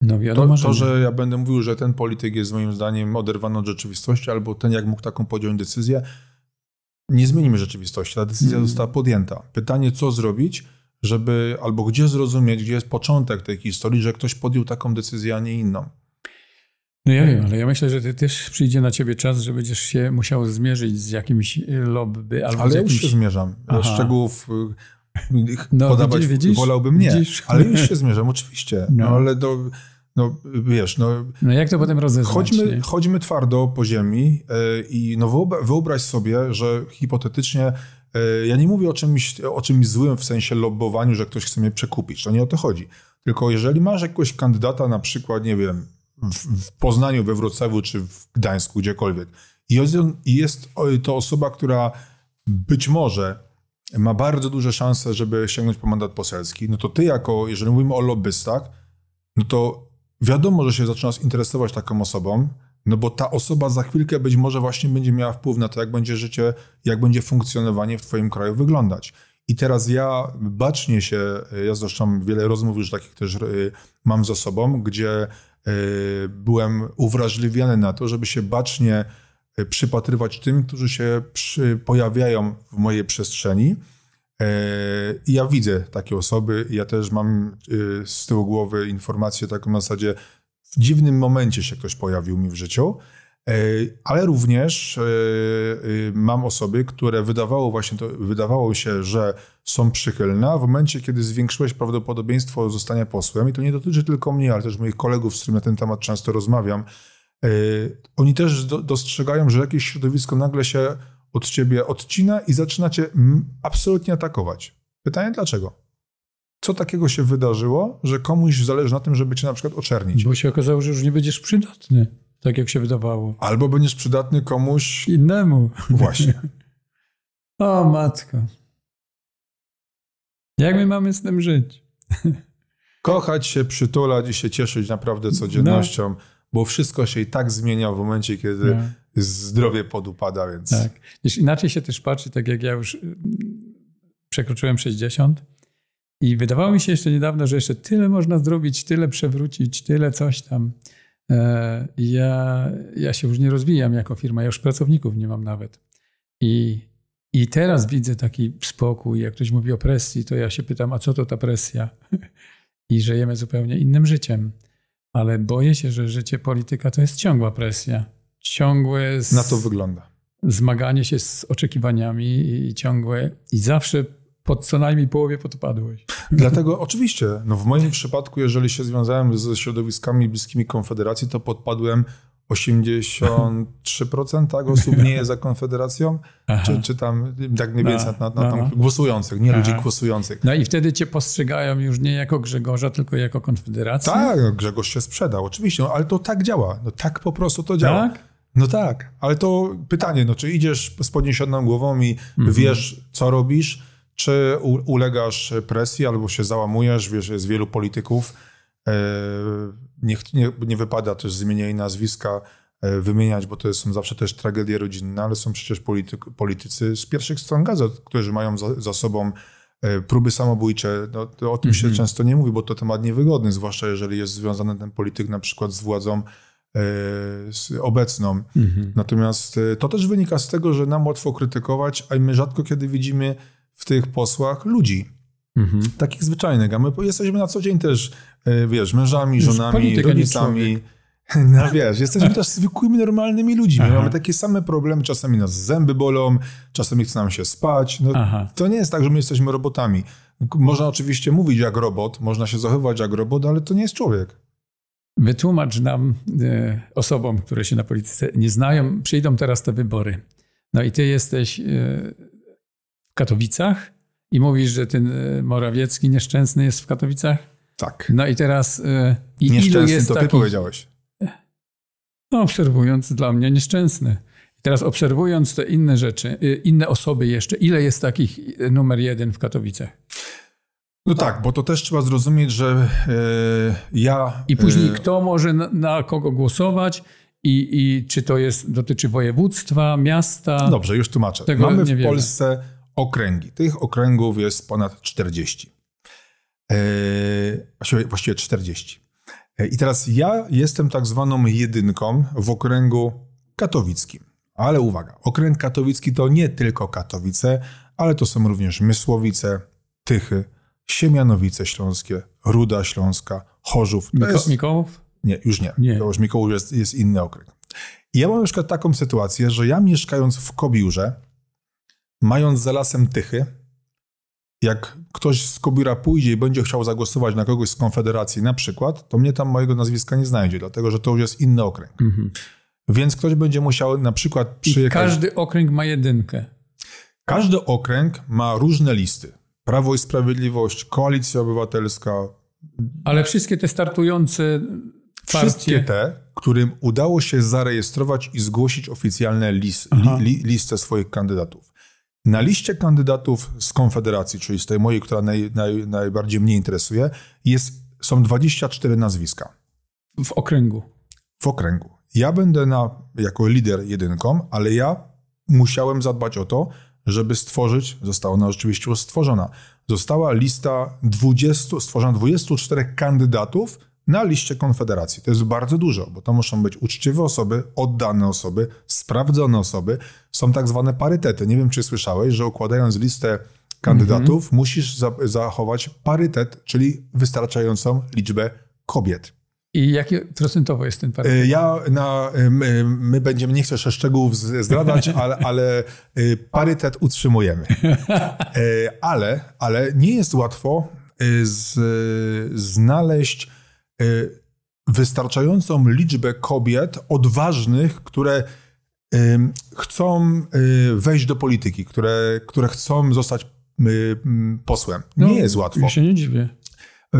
No wiadomo, to, to, że ja będę mówił, że ten polityk jest moim zdaniem oderwany od rzeczywistości, albo ten jak mógł taką podjąć decyzję, nie zmienimy rzeczywistości. Ta decyzja mm. została podjęta. Pytanie, co zrobić, żeby albo gdzie zrozumieć, gdzie jest początek tej historii, że ktoś podjął taką decyzję, a nie inną. No ja wiem, ale ja myślę, że ty też przyjdzie na ciebie czas, że będziesz się musiał zmierzyć z jakimś e, lobby albo Ale z jakimś... Ale już się zmierzam. Aha. Szczegółów y, no, podawać widzisz, wolałbym nie, widzisz? ale już się zmierzam, oczywiście. No. no ale do no wiesz, no... No jak to potem rozeznać? Chodźmy, chodźmy twardo po ziemi e, i no wyobraź sobie, że hipotetycznie e, ja nie mówię o czymś, o czymś złym w sensie lobowaniu że ktoś chce mnie przekupić. To nie o to chodzi. Tylko jeżeli masz jakiegoś kandydata na przykład, nie wiem, w, w Poznaniu, we Wrocławiu czy w Gdańsku, gdziekolwiek i jest, jest to osoba, która być może ma bardzo duże szanse, żeby sięgnąć po mandat poselski, no to ty jako, jeżeli mówimy o lobbystach, no to wiadomo, że się zaczynasz interesować taką osobą, no bo ta osoba za chwilkę być może właśnie będzie miała wpływ na to, jak będzie życie, jak będzie funkcjonowanie w Twoim kraju wyglądać. I teraz ja bacznie się, ja zresztą wiele rozmów już takich też y, mam ze sobą, gdzie y, byłem uwrażliwiony na to, żeby się bacznie y, przypatrywać tym, którzy się przy, pojawiają w mojej przestrzeni E, ja widzę takie osoby, ja też mam e, z tyłu głowy informację taką na zasadzie, w dziwnym momencie się ktoś pojawił mi w życiu, e, ale również mam osoby, które wydawało, właśnie to, wydawało się, że są przychylne, a w momencie, kiedy zwiększyłeś prawdopodobieństwo zostania posłem, i to nie dotyczy tylko mnie, ale też moich kolegów, z którymi na ten temat często rozmawiam, oni też dostrzegają, że jakieś środowisko nagle się od ciebie odcina i zaczyna cię absolutnie atakować. Pytanie dlaczego? Co takiego się wydarzyło, że komuś zależy na tym, żeby cię na przykład oczernić? Bo się okazało, że już nie będziesz przydatny, tak jak się wydawało. Albo będziesz przydatny komuś innemu. Właśnie. [LAUGHS] o matko. Jak my mamy z tym żyć? [LAUGHS] Kochać się, przytulać i się cieszyć naprawdę codziennością, no. bo wszystko się i tak zmienia w momencie, kiedy no zdrowie podupada, więc... Tak. Wiesz, inaczej się też patrzy, tak jak ja już y, przekroczyłem 60 i wydawało mi się jeszcze niedawno, że jeszcze tyle można zrobić, tyle przewrócić, tyle coś tam. E, ja, ja się już nie rozwijam jako firma, ja już pracowników nie mam nawet. I, I teraz widzę taki spokój, jak ktoś mówi o presji, to ja się pytam, a co to ta presja? [LAUGHS] I żyjemy zupełnie innym życiem. Ale boję się, że życie polityka to jest ciągła presja ciągłe. Z... Na to wygląda. Zmaganie się z oczekiwaniami i ciągłe. I zawsze pod co najmniej połowie podpadłeś. [LAUGHS] Dlatego oczywiście, no w moim przypadku, jeżeli się związałem ze środowiskami bliskimi Konfederacji, to podpadłem 83% tak, osób nie jest za Konfederacją, czy, czy, tam tak mniej więcej no, na, na, na no, tam no. głosujących, nie Aha. ludzi głosujących. No i wtedy cię postrzegają już nie jako Grzegorza, tylko jako Konfederację? Tak, Grzegorz się sprzedał, oczywiście, no, ale to tak działa, no, tak po prostu to działa. Tak? No tak, ale to pytanie, no czy idziesz z podniesioną głową i mhm. wiesz, co robisz, czy ulegasz presji albo się załamujesz, wiesz, jest wielu polityków, e, nie, nie, nie wypada też z i nazwiska e, wymieniać, bo to są zawsze też tragedie rodzinne, ale są przecież polityk, politycy z pierwszych stron gazet, którzy mają za, za sobą e, próby samobójcze. No, o tym się mhm. często nie mówi, bo to temat niewygodny, zwłaszcza jeżeli jest związany ten polityk na przykład z władzą E, obecną. Mhm. Natomiast e, to też wynika z tego, że nam łatwo krytykować, a my rzadko kiedy widzimy w tych posłach ludzi. Mhm. Takich zwyczajnych, a my jesteśmy na co dzień też, e, wiesz, mężami, żonami, rodzicami. [LAUGHS] No wiesz, jesteśmy też zwykłymi, normalnymi ludźmi. Aha. Mamy takie same problemy, czasami nas zęby bolą, czasami chce nam się spać. No, to nie jest tak, że my jesteśmy robotami. Można oczywiście mówić jak robot, można się zachowywać jak robot, ale to nie jest człowiek. Wytłumacz nam y, osobom, które się na polityce nie znają, przyjdą teraz te wybory. No i ty jesteś y, w Katowicach i mówisz, że ten e, Morawiecki nieszczęsny jest w Katowicach? Tak. No i teraz. Y, nieszczęsny jest to ty powiedziałeś. No, obserwując dla mnie nieszczęsny. teraz obserwując te inne rzeczy, inne osoby jeszcze, ile jest takich numer jeden w Katowicach? No tak, bo to też trzeba zrozumieć, że e, ja. I później e, kto może na, na kogo głosować. I, I, czy to jest, dotyczy województwa, miasta? Dobrze, już tłumaczę. Tego Mamy w Polsce okręgi. Tych okręgów jest ponad 40. E, właściwie, 40. I teraz ja jestem tak zwaną jedynką w okręgu katowickim. Ale uwaga, okręg katowicki to nie tylko Katowice, ale to są również Mysłowice, Tychy, Siemianowice Śląskie, Ruda Śląska, Chorzów. Miko- jest... Mikołów? Nie, już nie. nie. To już Mikołów jest, jest inny okręg. I ja mam na przykład taką sytuację, że ja mieszkając w Kobiurze, mając za lasem Tychy, jak ktoś z Kobiura pójdzie i będzie chciał zagłosować na kogoś z Konfederacji na przykład, to mnie tam mojego nazwiska nie znajdzie, dlatego że to już jest inny okręg. Mhm. Więc ktoś będzie musiał na przykład przyjechać... I każdy okręg ma jedynkę. Każdy okręg ma różne listy. Prawo i Sprawiedliwość, Koalicja Obywatelska. Ale wszystkie te startujące partie... Wszystkie te, którym udało się zarejestrować i zgłosić oficjalne list, li, listę swoich kandydatów. Na liście kandydatów z Konfederacji, czyli z tej mojej, która naj, naj, najbardziej mnie interesuje, jest, są 24 nazwiska. W okręgu. W okręgu. Ja będę na, jako lider jedynką, ale ja musiałem zadbać o to, żeby stworzyć, została ona oczywiście stworzona. Została lista 20, stworzona 24 kandydatów na liście Konfederacji. To jest bardzo dużo, bo to muszą być uczciwe osoby, oddane osoby, sprawdzone osoby. Są tak zwane parytety. Nie wiem, czy słyszałeś, że układając listę kandydatów, mm -hmm. musisz za zachować parytet, czyli wystarczającą liczbę kobiet. I jaki procentowo jest ten parametr? Ja na, my, my, będziemy, nie chcę szczegółów zdradzać, [LAUGHS] ale, ale y, parytet utrzymujemy. E, ale, ale nie jest łatwo y, z, znaleźć y, wystarczającą liczbę kobiet odważnych, które chcą wejść do polityki, które, które chcą zostać posłem. Nie no, jest łatwo. Ja się nie dziwię. E,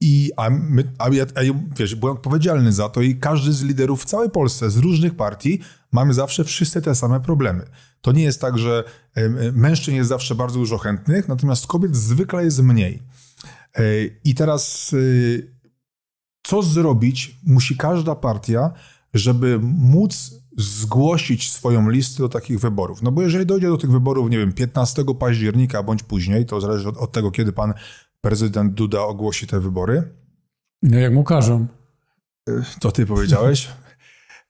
i a my, a ja, a ja, wiesz, byłem odpowiedzialny za to i każdy z liderów w całej Polsce, z różnych partii, mamy zawsze wszyscy te same problemy. To nie jest tak, że mężczyzn jest zawsze bardzo dużo chętnych, natomiast kobiet zwykle jest mniej. E, I teraz y, co zrobić musi każda partia, żeby móc zgłosić swoją listę do takich wyborów. No bo jeżeli dojdzie do tych wyborów, nie wiem, 15 października bądź później, to zależy od, od tego, kiedy pan prezydent Duda ogłosi te wybory. No jak mu każą. Y, to ty powiedziałeś.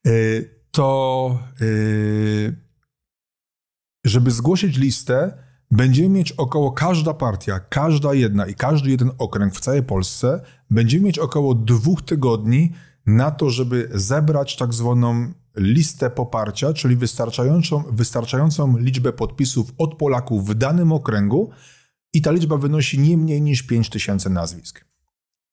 Y, to y, żeby zgłosić listę, będziemy mieć około każda partia, każda jedna i każdy jeden okręg w całej Polsce będziemy mieć około dwóch tygodni na to, żeby zebrać tak zwaną listę poparcia, czyli wystarczającą, wystarczającą liczbę podpisów od Polaków w danym okręgu, i ta liczba wynosi nie mniej niż 5000 nazwisk.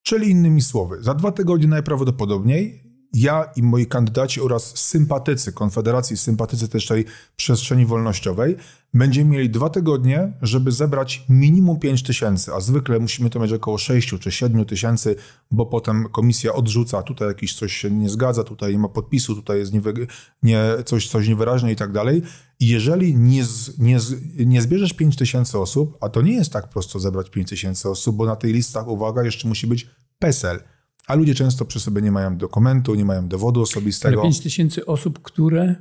Czyli innymi słowy, za dwa tygodnie najprawdopodobniej ja i moi kandydaci oraz sympatycy Konfederacji, sympatycy też tej przestrzeni wolnościowej, będziemy mieli dwa tygodnie, żeby zebrać minimum 5 tysięcy, a zwykle musimy to mieć około 6 czy 7 tysięcy, bo potem komisja odrzuca, tutaj jakiś coś się nie zgadza, tutaj nie ma podpisu, tutaj jest niewy... nie, coś, coś niewyraźne i tak dalej. I jeżeli nie, z, nie, z, nie zbierzesz 5 tysięcy osób, a to nie jest tak prosto zebrać 5 tysięcy osób, bo na tych listach, uwaga, jeszcze musi być PESEL. A ludzie często przy sobie nie mają dokumentu, nie mają dowodu osobistego. Ale 5 tysięcy osób, które?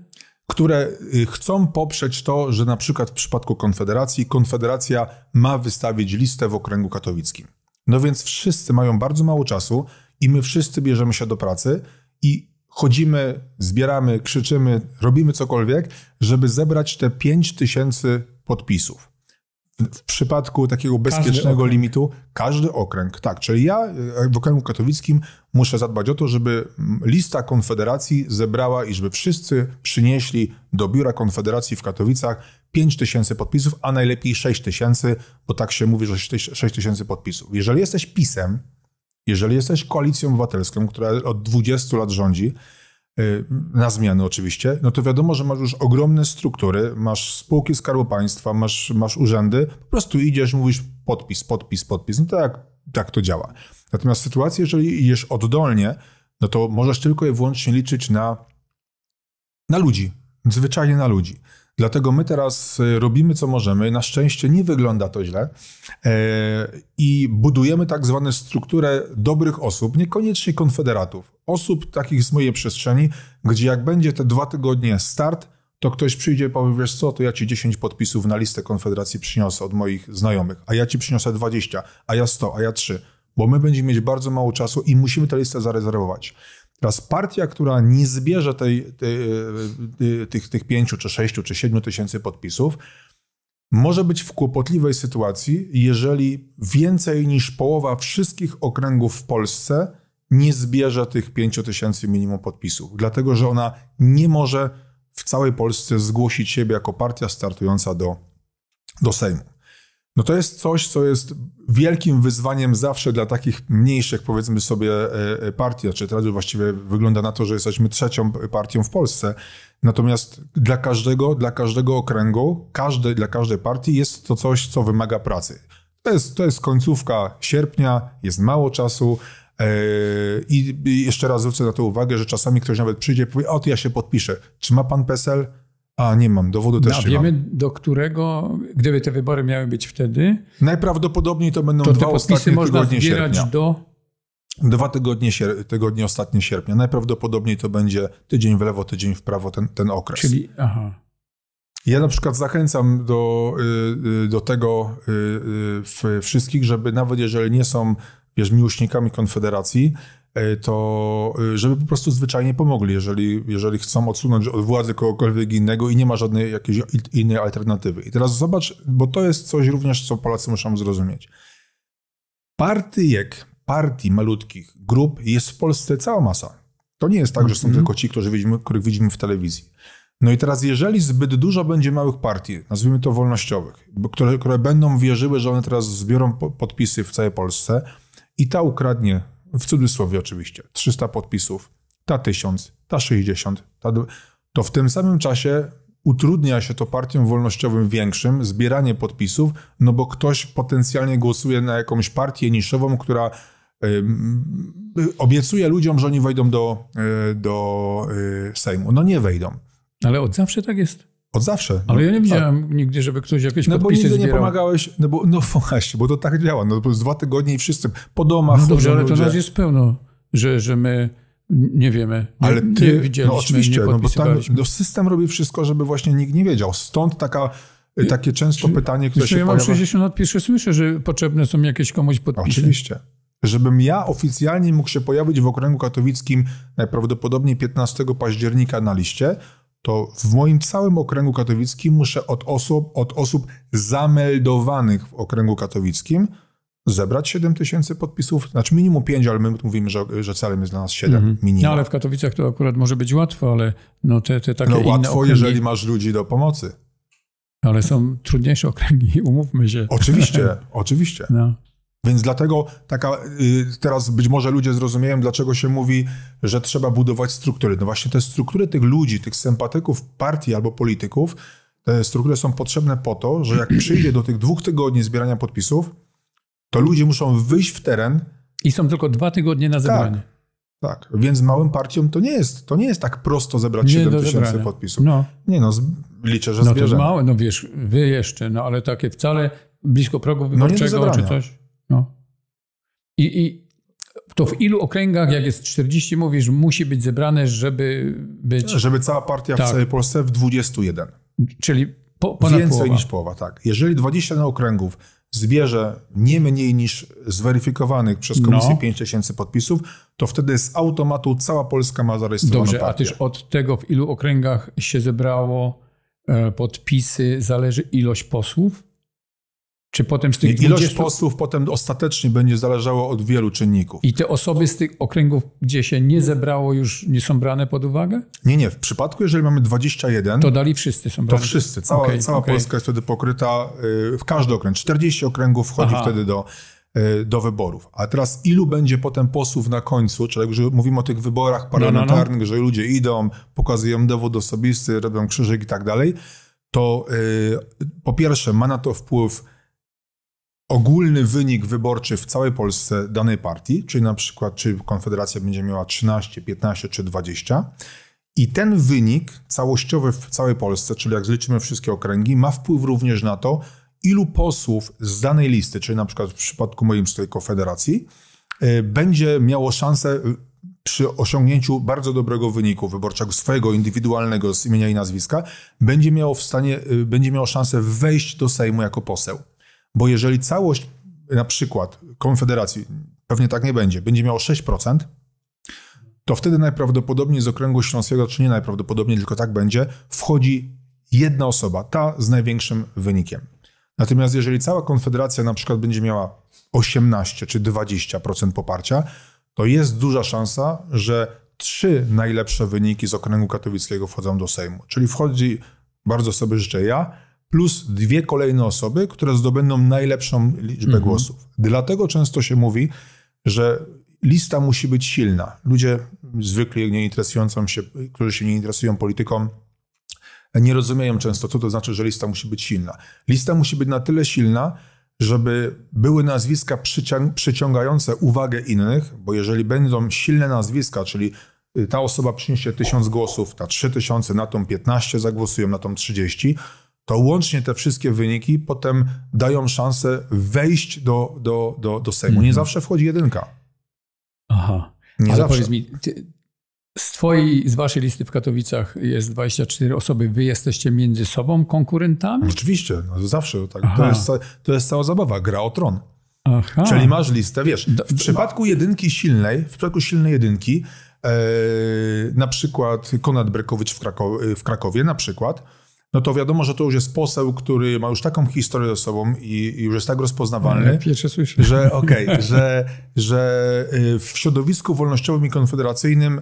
Które y, chcą poprzeć to, że na przykład w przypadku Konfederacji, Konfederacja ma wystawić listę w okręgu katowickim. No więc wszyscy mają bardzo mało czasu i my wszyscy bierzemy się do pracy i chodzimy, zbieramy, krzyczymy, robimy cokolwiek, żeby zebrać te 5000 podpisów. W przypadku takiego bezpiecznego każdy limitu, każdy okręg, tak. Czyli ja e, w okręgu katowickim muszę zadbać o to, żeby lista Konfederacji zebrała i żeby wszyscy przynieśli do biura Konfederacji w Katowicach 5 tysięcy podpisów, a najlepiej 6 tysięcy, bo tak się mówi, że 6 tysięcy podpisów. Jeżeli jesteś pisem, jeżeli jesteś koalicją obywatelską, która od 20 lat rządzi, y, na zmiany oczywiście, no to wiadomo, że masz już ogromne struktury, masz spółki Skarbu Państwa, masz, masz urzędy, po prostu idziesz, mówisz podpis, podpis, podpis. No tak, tak to działa. Natomiast sytuacja, jeżeli idziesz oddolnie, no to możesz tylko i wyłącznie liczyć na, na ludzi, zwyczajnie na ludzi. Dlatego my teraz y, robimy co możemy. Na szczęście nie wygląda to źle e, i budujemy tak zwane strukturę dobrych osób, niekoniecznie konfederatów. Osób takich z mojej przestrzeni, gdzie jak będzie te dwa tygodnie start, to ktoś przyjdzie i powie, wiesz co, to ja ci 10 podpisów na listę Konfederacji przyniosę od moich znajomych, a ja ci przyniosę 20, a ja 100, a ja 3, bo my będziemy mieć bardzo mało czasu i musimy tę listę zarezerwować. Teraz partia, która nie zbierze tej, tej, tej, tych, tych pięciu, czy sześciu, czy siedmiu tysięcy podpisów, może być w kłopotliwej sytuacji, jeżeli więcej niż połowa wszystkich okręgów w Polsce nie zbierze tych pięciu tysięcy minimum podpisów, dlatego że ona nie może w całej Polsce zgłosić siebie jako partia startująca do, do Sejmu no to jest coś, co jest wielkim wyzwaniem zawsze dla takich mniejszych, powiedzmy sobie, e, e, partii. Znaczy teraz właściwie wygląda na to, że jesteśmy trzecią partią w Polsce. Natomiast dla każdego, dla każdego okręgu, każdy, dla każdej partii jest to coś, co wymaga pracy. To jest, to jest końcówka sierpnia, jest mało czasu. E, I jeszcze raz zwrócę na to uwagę, że czasami ktoś nawet przyjdzie i powie, o to ja się podpiszę. Czy ma pan PESEL? A, nie mam, dowodu też no, nie wiemy, mam. do którego, gdyby te wybory miały być wtedy... Najprawdopodobniej to będą to dwa ostatnie można tygodnie sierpnia. do... Dwa tygodnie, sier... tygodnie ostatnie sierpnia. Najprawdopodobniej to będzie tydzień w lewo, tydzień w prawo ten, ten okres. Czyli, aha. Ja na przykład zachęcam do, y, y, do tego y, wszystkich, żeby nawet jeżeli nie są wiesz, miłośnikami Konfederacji, E, to e, żeby po prostu zwyczajnie pomogli, jeżeli, jeżeli chcą odsunąć od władzy kogokolwiek innego i nie ma żadnej jakiejś innej alternatywy. I teraz zobacz, bo to jest coś również, co Polacy muszą zrozumieć. Partyjek, partii malutkich, grup jest w Polsce cała masa. To nie jest tak, że są mhm. tylko ci, którzy widzimy, których widzimy w telewizji. No i teraz, jeżeli zbyt dużo będzie małych partii, nazwijmy to wolnościowych, które, które będą wierzyły, że one teraz zbiorą podpisy w całej Polsce i ta ukradnie w cudzysłowie oczywiście, 300 podpisów, ta 1000, ta 60, ta... to w tym samym czasie utrudnia się to partiom wolnościowym większym zbieranie podpisów, no bo ktoś potencjalnie głosuje na jakąś partię niszową, która obiecuje ludziom, że oni wejdą do, e, do e, Sejmu. No nie wejdą. Ale od zawsze tak jest. Od zawsze. Ale ja nie widziałem tak. nigdzie, żeby ktoś jakieś no, podpisy No bo nigdy zbierał. nie pomagałeś, no bo no [LAUGHS] właśnie, bo to tak działa. No to dwa tygodnie i wszyscy po domach. No dobrze, ale ludzie. to nas jest pełno, że, że my nie wiemy. Nie, ale ty, no nie widzieliśmy, no oczywiście, nie no bo tam, no system robi wszystko, żeby właśnie nikt nie wiedział. Stąd taka y, takie często pytanie, które się ja pojawia... Ja mam 60 lat, pierwszy słyszę, że potrzebne są jakieś komuś podpisy. Oczywiście. Żebym ja oficjalnie mógł się pojawić w okręgu katowickim najprawdopodobniej 15 października na liście, to w moim całym okręgu katowickim muszę od osób, od osób zameldowanych w okręgu katowickim zebrać 7 tysięcy podpisów, znaczy minimum 5, ale my mówimy, że, że celem jest dla nas 7 mm -hmm. minimum. No ale w Katowicach to akurat może być łatwo, ale no te, te takie No łatwo, okręgi... jeżeli masz ludzi do pomocy. Ale są trudniejsze okręgi, umówmy się. Oczywiście, [LAUGHS] oczywiście. No. Więc dlatego taka, y, teraz być może ludzie zrozumieją, dlaczego się mówi, że trzeba budować struktury. No właśnie te struktury tych ludzi, tych sympatyków partii albo polityków, te struktury są potrzebne po to, że jak [CLEARS THROAT] przyjdzie do tych dwóch tygodni zbierania podpisów, to ludzie muszą wyjść w teren. I są tylko dwa tygodnie na tak. zebranie. Tak, tak. więc małym partiom to nie jest, to nie jest tak prosto zebrać nie 7 tysięcy podpisów. No. Nie no, liczę, że no zbierzemy. No to małe, no wiesz, wy jeszcze, no ale takie wcale blisko progu no wyborczego no czy coś. No. I, I, to w ilu okręgach, jak jest 40, mówisz, musi być zebrane, żeby być. Żeby cała partia tak. w całej Polsce w 21. Czyli po, ponad Więcej połowa. niż połowa, tak. Jeżeli 21 okręgów zbierze nie mniej niż zweryfikowanych przez no. komisję no. 5000 podpisów, to wtedy z automatu cała Polska ma zarejestrowaną Dobrze, partię. a też od tego, w ilu okręgach się zebrało e, podpisy, zależy ilość posłów? Czy potem z tych I Ilość 20... posłów potem ostatecznie będzie zależało od wielu czynników. I te osoby z tych okręgów, gdzie się nie zebrało, już nie są brane pod uwagę? Nie, nie. W przypadku, jeżeli mamy 21... To dali wszyscy są brani? To wszyscy. Cała, okay, cała okay. Polska jest wtedy pokryta y, w każdy okręg. 40 okręgów wchodzi Aha. wtedy do, y, do wyborów. A teraz ilu będzie potem posłów na końcu, czyli już mówimy o tych wyborach parlamentarnych, no, no, no. że ludzie idą, pokazują dowód osobisty, robią krzyżyk i tak dalej, to y, po pierwsze ma na to wpływ ogólny wynik wyborczy w całej Polsce danej partii, czyli na przykład czy Konfederacja będzie miała 13, 15 czy 20. I ten wynik całościowy w całej Polsce, czyli jak zliczymy wszystkie okręgi, ma wpływ również na to, ilu posłów z danej listy, czyli na przykład w przypadku moim tej Konfederacji, y, będzie miało szansę y, przy osiągnięciu bardzo dobrego wyniku wyborczego, swojego indywidualnego z imienia i nazwiska, będzie miało, w stanie, y, będzie miało szansę wejść do Sejmu jako poseł. Bo jeżeli całość, na przykład Konfederacji, pewnie tak nie będzie, będzie miało 6%, to wtedy najprawdopodobniej z okręgu śląskiego, czy nie najprawdopodobniej, tylko tak będzie, wchodzi jedna osoba, ta z największym wynikiem. Natomiast jeżeli cała Konfederacja na przykład będzie miała 18 czy 20% poparcia, to jest duża szansa, że trzy najlepsze wyniki z okręgu katowickiego wchodzą do Sejmu. Czyli wchodzi, bardzo sobie życzę ja, plus dwie kolejne osoby, które zdobędą najlepszą liczbę mhm. głosów. Dlatego często się mówi, że lista musi być silna. Ludzie zwykli nie interesującą się, którzy się nie interesują polityką, nie rozumieją często, co to znaczy, że lista musi być silna. Lista musi być na tyle silna, żeby były nazwiska przyciągające uwagę innych, bo jeżeli będą silne nazwiska, czyli y, ta osoba przyniesie tysiąc głosów, ta trzy tysiące, na tą 15 zagłosują, na tą 30, to łącznie te wszystkie wyniki potem dają szansę wejść do, do, do, do Sejmu. Nie mhm. zawsze wchodzi jedynka. Aha. Nie Ale zawsze. Mi, z twojej, z waszej listy w Katowicach jest 24 osoby. Wy jesteście między sobą konkurentami? Oczywiście, no zawsze. Tak. To, jest, to jest cała zabawa, gra o tron. Aha. Czyli masz listę, wiesz, w przypadku jedynki silnej, w przypadku silnej jedynki, e, na przykład Konrad Brekowicz w, Krakow- w Krakowie, na przykład, no to wiadomo, że to już jest poseł, który ma już taką historię ze sobą i, i już jest tak rozpoznawalny, że, okay, że, że y, w środowisku wolnościowym i konfederacyjnym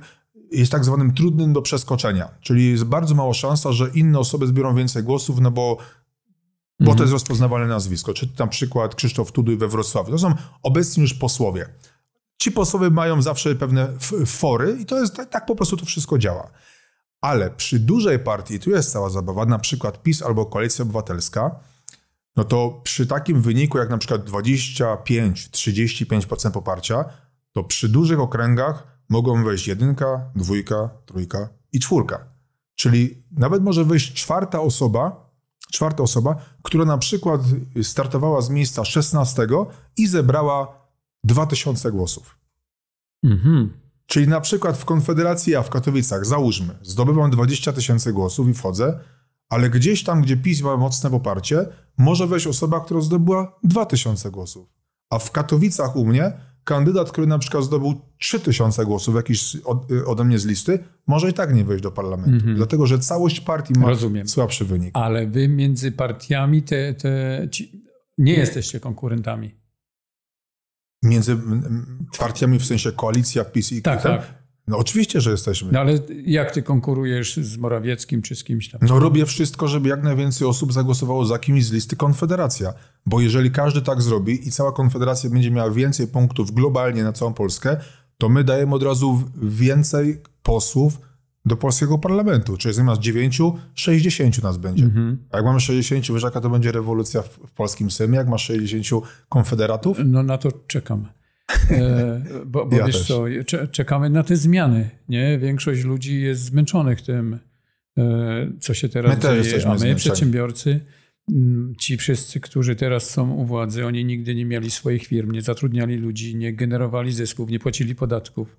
jest tak zwanym trudnym do przeskoczenia. Czyli jest bardzo mała szansa, że inne osoby zbiorą więcej głosów, no bo bo mhm. to jest rozpoznawalne nazwisko. Czy na przykład Krzysztof Tuduj we Wrocławiu. To są obecni już posłowie. Ci posłowie mają zawsze pewne fory i to jest tak, tak po prostu to wszystko działa. Ale przy dużej partii, tu jest cała zabawa, na przykład PiS albo Koalicja Obywatelska, no to przy takim wyniku jak na przykład 25-35% poparcia, to przy dużych okręgach mogą wejść jedynka, dwójka, trójka i czwórka. Czyli nawet może wyjść czwarta osoba, czwarta osoba, która na przykład startowała z miejsca 16 i zebrała 2000 głosów. Mhm. Czyli na przykład w Konfederacji a w Katowicach, załóżmy, zdobywam 20 tysięcy głosów i wchodzę, ale gdzieś tam, gdzie PiS ma mocne poparcie, może wejść osoba, która zdobyła 2000 głosów. A w Katowicach u mnie kandydat, który na przykład zdobył 3000 głosów jakiś y, ode mnie z listy, może i tak nie wejść do parlamentu, mhm. dlatego że całość partii ma Rozumiem. słabszy wynik. Ale wy między partiami te, te, nie, nie jesteście konkurentami. Między partiami w sensie koalicja PiS i tak, tak. No oczywiście, że jesteśmy. No ale jak ty konkurujesz z Morawieckim czy z kimś tam? No robię wszystko, żeby jak najwięcej osób zagłosowało za kimś z listy Konfederacja. Bo jeżeli każdy tak zrobi i cała Konfederacja będzie miała więcej punktów globalnie na całą Polskę, to my dajemy od razu więcej posłów do polskiego parlamentu, czyli zamiast 9, 60 nas będzie. Mhm. A Jak mamy 60 wyżaka, to będzie rewolucja w, w polskim Sejmie. Jak masz 60 konfederatów? No na to czekam. E, bo, bo ja wiesz też. co, czekamy na te zmiany, nie? Większość ludzi jest zmęczonych tym, e, co się teraz my dzieje, a my zmęczeni. przedsiębiorcy, ci wszyscy, którzy teraz są u władzy, oni nigdy nie mieli swoich firm, nie zatrudniali ludzi, nie generowali zysków, nie płacili podatków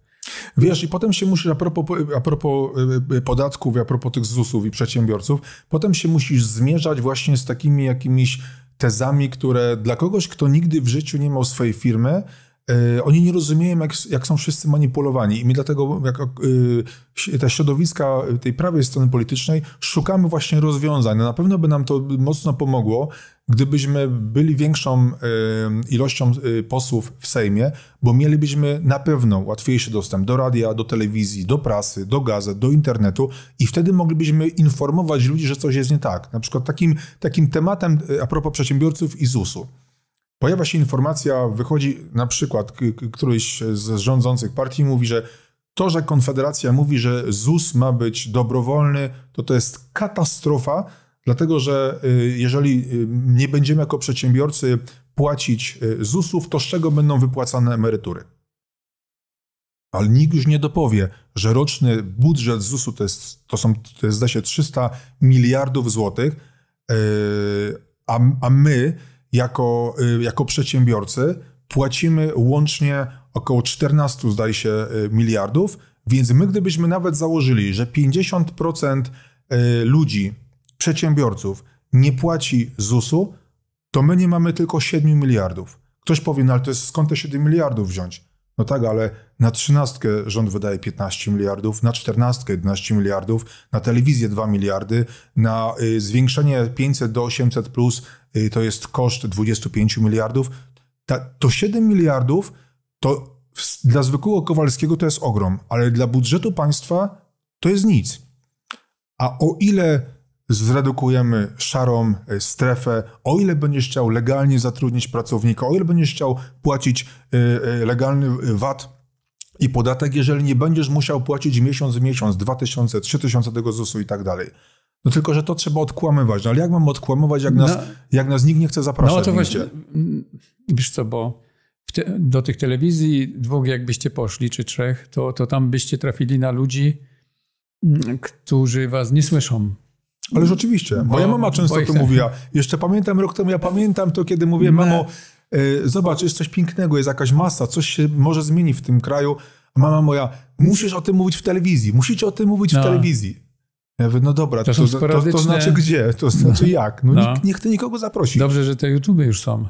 Wiesz, i potem się musisz, a propos, a propos y, y, podatków, a propos tych ZUS-ów i przedsiębiorców, potem się musisz zmierzać właśnie z takimi jakimiś tezami, które dla kogoś, kto nigdy w życiu nie miał swojej firmy, Y, oni nie rozumieją, jak, jak są wszyscy manipulowani. I my dlatego, jak y, te środowiska tej prawej strony politycznej, szukamy właśnie rozwiązań. No, na pewno by nam to mocno pomogło, gdybyśmy byli większą y, ilością posłów w Sejmie, bo mielibyśmy na pewno łatwiejszy dostęp do radia, do telewizji, do prasy, do gazet, do internetu i wtedy moglibyśmy informować ludzi, że coś jest nie tak. Na przykład takim, takim tematem a propos przedsiębiorców i ZUS-u. Pojawia się informacja, wychodzi na przykład któryś z rządzących partii mówi, że to, że Konfederacja mówi, że ZUS ma być dobrowolny, to to jest katastrofa, dlatego że y, jeżeli y, nie będziemy jako przedsiębiorcy płacić y, ZUS-ów, to z czego będą wypłacane emerytury? Ale nikt już nie dopowie, że roczny budżet ZUS-u to, jest, to są, to jest, zda się, 300 miliardów złotych, a, a my jako, y, jako przedsiębiorcy płacimy łącznie około 14, zdaje się, y, miliardów, więc my gdybyśmy nawet założyli, że 50% y, ludzi, przedsiębiorców nie płaci ZUS-u, to my nie mamy tylko 7 miliardów. Ktoś powie, no ale to jest, skąd te 7 miliardów wziąć? No tak, ale na trzynastkę rząd wydaje 15 miliardów, na czternastkę 11 miliardów, na telewizję 2 miliardy, na y, zwiększenie 500 do 800 plus y, to jest koszt 25 miliardów. Ta, to 7 miliardów to dla zwykłego Kowalskiego to jest ogrom, ale dla budżetu państwa to jest nic. A o ile zredukujemy szarą e, strefę, o ile będziesz chciał legalnie zatrudnić pracownika, o ile będziesz chciał płacić e, e, legalny VAT i podatek, jeżeli nie będziesz musiał płacić miesiąc w miesiąc, 2000, 3000 tego ZUS-u i tak dalej. No tylko, że to trzeba odkłamywać. No ale jak mam odkłamywać, jak nas, no. jak nas nikt nie chce zapraszać? No to właśnie, mm, wiesz co, bo te, do tych telewizji dwóch jakbyście poszli, czy trzech, to, to tam byście trafili na ludzi, mm, którzy was nie słyszą. Ależ oczywiście. Moja mama często to tak. mówiła. Jeszcze pamiętam rok temu, ja pamiętam to, kiedy mówię, mamo, y, zobacz, jest coś pięknego, jest jakaś masa, coś się może zmieni w tym kraju. A mama moja, musisz o tym mówić w telewizji, musicie o tym mówić no. w telewizji. Ja mówię, no dobra, to, to, to, to znaczy gdzie? To znaczy jak? No, no. Nikt, niech ty nikogo zaprosi. Dobrze, że te YouTube już są.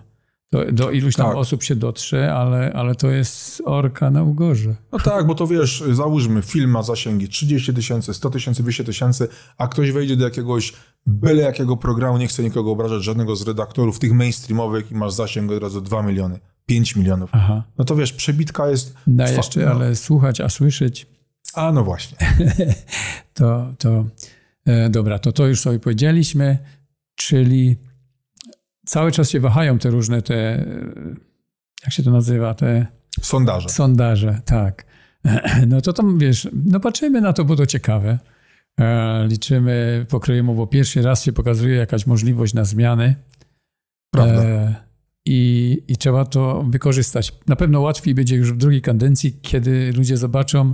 Do, do iluś tam tak. osób się dotrze, ale, ale to jest orka na ugorze. No tak, bo to wiesz, załóżmy, film ma zasięgi 30 tysięcy, 100 tysięcy, 200 tysięcy, a ktoś wejdzie do jakiegoś byle jakiego programu, nie chcę nikogo obrażać, żadnego z redaktorów, tych mainstreamowych i masz zasięg od razu 2 miliony, 5 milionów. Aha. No to wiesz, przebitka jest... Da jeszcze, no. ale słuchać, a słyszeć... A, no właśnie. [LAUGHS] to, to... E, dobra, to to już sobie powiedzieliśmy, czyli cały czas się wahają te różne te, jak się to nazywa, te... Sondaże. Sondaże, tak. [CLEARS THROAT] No to tam, wiesz, no patrzymy na to, bo to ciekawe. E, liczymy pokryjemy, bo pierwszy raz się pokazuje jakaś możliwość na zmiany. Prawda. E, i, I trzeba to wykorzystać. Na pewno łatwiej będzie już w drugiej kadencji, kiedy ludzie zobaczą,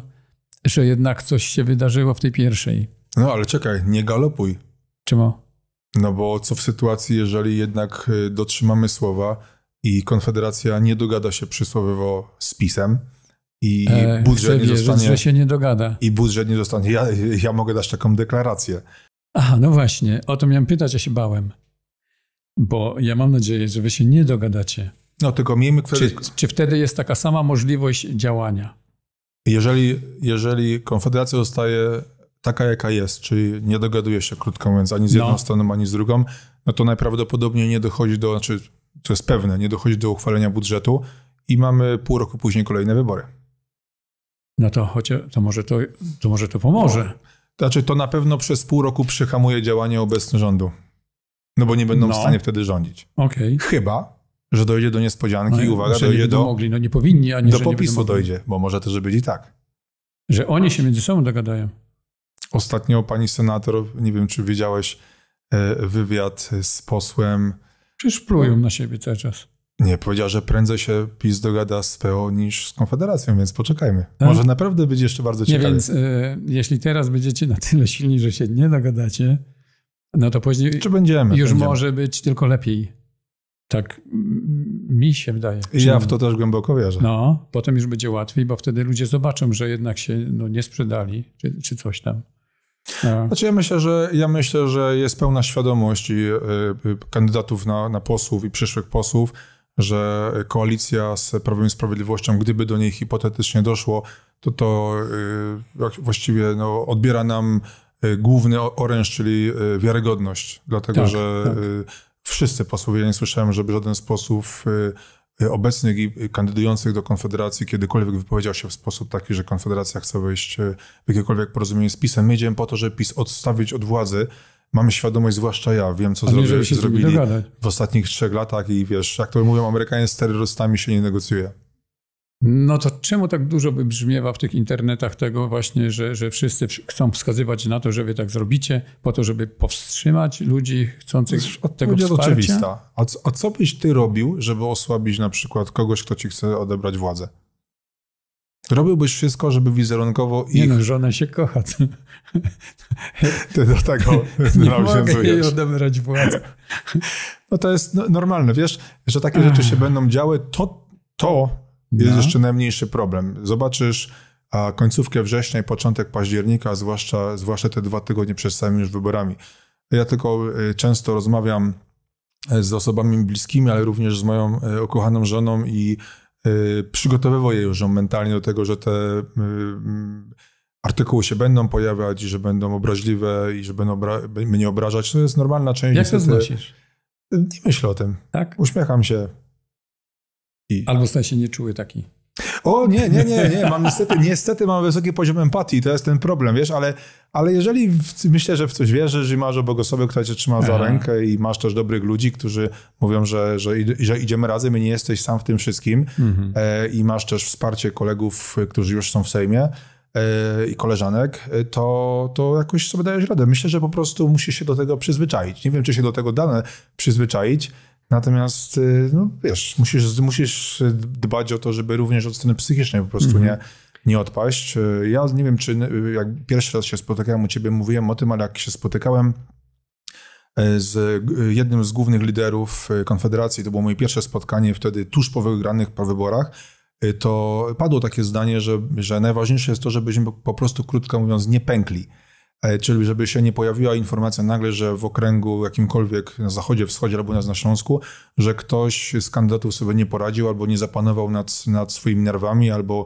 że jednak coś się wydarzyło w tej pierwszej. No ale czekaj, nie galopuj. Czemu? No bo co w sytuacji, jeżeli jednak y, dotrzymamy słowa i Konfederacja nie dogada się przysłowiowo z pisem i e, budżet nie zostanie. Że się nie dogada. I budżet nie zostanie. Ja, ja mogę dać taką deklarację. Aha, no właśnie, o to miałem pytać, ja się bałem. Bo ja mam nadzieję, że wy się nie dogadacie. No tylko miejmy kwestię. Czy, czy wtedy jest taka sama możliwość działania? Jeżeli, jeżeli Konfederacja zostaje taka, jaka jest, czyli nie dogaduje się, krótko mówiąc, ani z no. jedną no. stroną, ani z drugą, no to najprawdopodobniej nie dochodzi do, znaczy, to jest pewne, nie dochodzi do uchwalenia budżetu i mamy pół roku później kolejne wybory. No to chociaż, to może to, to, może to pomoże. No. Znaczy, to na pewno przez pół roku przyhamuje działanie obecnego rządu. No bo nie będą no. w stanie wtedy rządzić. Okej. Okay. Chyba, że dojdzie do niespodzianki no, i uwaga, dojdzie do... Mogli. No nie powinni, ani Do popisu dojdzie, bo może też być i tak. Że oni się między sobą dogadają. Ostatnio pani senator, nie wiem czy wiedziałeś, e, wywiad z posłem. Przecież plują na siebie cały czas. Nie, powiedział, że prędzej się PiS dogada z PO niż z Konfederacją, więc poczekajmy. Tak? Może naprawdę będzie jeszcze bardzo ciekawie. Nie, więc y, jeśli teraz będziecie na tyle silni, że się nie dogadacie, no to później Czy będziemy, już będziemy. może być tylko lepiej. Tak mi się wydaje. I ja w to też głęboko wierzę. No, potem już będzie łatwiej, bo wtedy ludzie zobaczą, że jednak się no, nie sprzedali, czy, czy coś tam. No. Znaczy ja myślę, że ja myślę, że jest pełna świadomość e, e, kandydatów na, na posłów i przyszłych posłów, że koalicja z Prawem i Sprawiedliwością, gdyby do niej hipotetycznie doszło, to to e, właściwie no, odbiera nam główny oręż, czyli wiarygodność. Dlatego, tak, że tak. wszyscy posłowie, ja nie słyszałem, żeby w żaden sposób Y, obecnych i kandydujących do Konfederacji kiedykolwiek wypowiedział się w sposób taki, że Konfederacja chce wejść y, w jakiekolwiek porozumienie z PiSem. My idziemy po to, żeby PiS odstawić od władzy. Mamy świadomość, zwłaszcza ja, wiem co zrobi, zrobili w ostatnich trzech latach i wiesz, jak to mówią Amerykanie, z terrorystami się nie negocjuje. No to czemu tak dużo by brzmiewa w tych internetach tego właśnie, że, że wszyscy chcą wskazywać na to, że wy tak zrobicie, po to, żeby powstrzymać ludzi chcących od tego wsparcia? oczywista. A co, a co byś ty robił, żeby osłabić na przykład kogoś, kto ci chce odebrać władzę? Robiłbyś wszystko, żeby wizerunkowo ich... no, żona się kocha. [LAUGHS] Ty do tego nie mogę jej odebrać władzę. No to jest no, normalne, wiesz, że takie rzeczy się będą działy, to, to no. Jest no. jeszcze najmniejszy problem. Zobaczysz a końcówkę września i początek października, zwłaszcza, zwłaszcza te dwa tygodnie przed samymi już wyborami. Ja tylko y, często rozmawiam e, z osobami bliskimi, ale również z moją e, ukochaną żoną i e, przygotowywał ją już mentalnie do tego, że te y, mm, artykuły się będą pojawiać, i że będą obraźliwe i że będą obra- mnie obrażać. To jest normalna część. Jak to znosisz? Nie myślę o tym. Tak? Uśmiecham się. I... Albo w sensie nie czuły taki. O nie, nie, nie, nie, mam niestety, niestety mam wysoki poziom empatii, to jest ten problem, wiesz, ale, ale jeżeli w, myślę, że w coś wierzysz i masz obok osoby, która cię trzyma za rękę i masz też dobrych ludzi, którzy mówią, że, że, że idziemy razem i nie jesteś sam w tym wszystkim mhm. e, i masz też wsparcie kolegów, którzy już są w Sejmie e, i koleżanek, e, to, to jakoś sobie dajesz radę. Myślę, że po prostu musisz się do tego przyzwyczaić. Nie wiem, czy się do tego dane przyzwyczaić, Natomiast, y, no wiesz, musisz, musisz dbać o to, żeby również od strony psychicznej po prostu mm -hmm. nie, nie odpaść. Y, ja nie wiem, czy y, jak pierwszy raz się spotykałem u ciebie, mówiłem o tym, ale jak się spotykałem z jednym z głównych liderów Konfederacji, to było moje pierwsze spotkanie wtedy tuż po wygranych po wyborach, to padło takie zdanie, że, że najważniejsze jest to, żebyśmy po prostu, krótko mówiąc, nie pękli. E, czyli żeby się nie pojawiła informacja nagle, że w okręgu jakimkolwiek na zachodzie, wschodzie albo na Śląsku, że ktoś z kandydatów sobie nie poradził albo nie zapanował nad, nad swoimi nerwami albo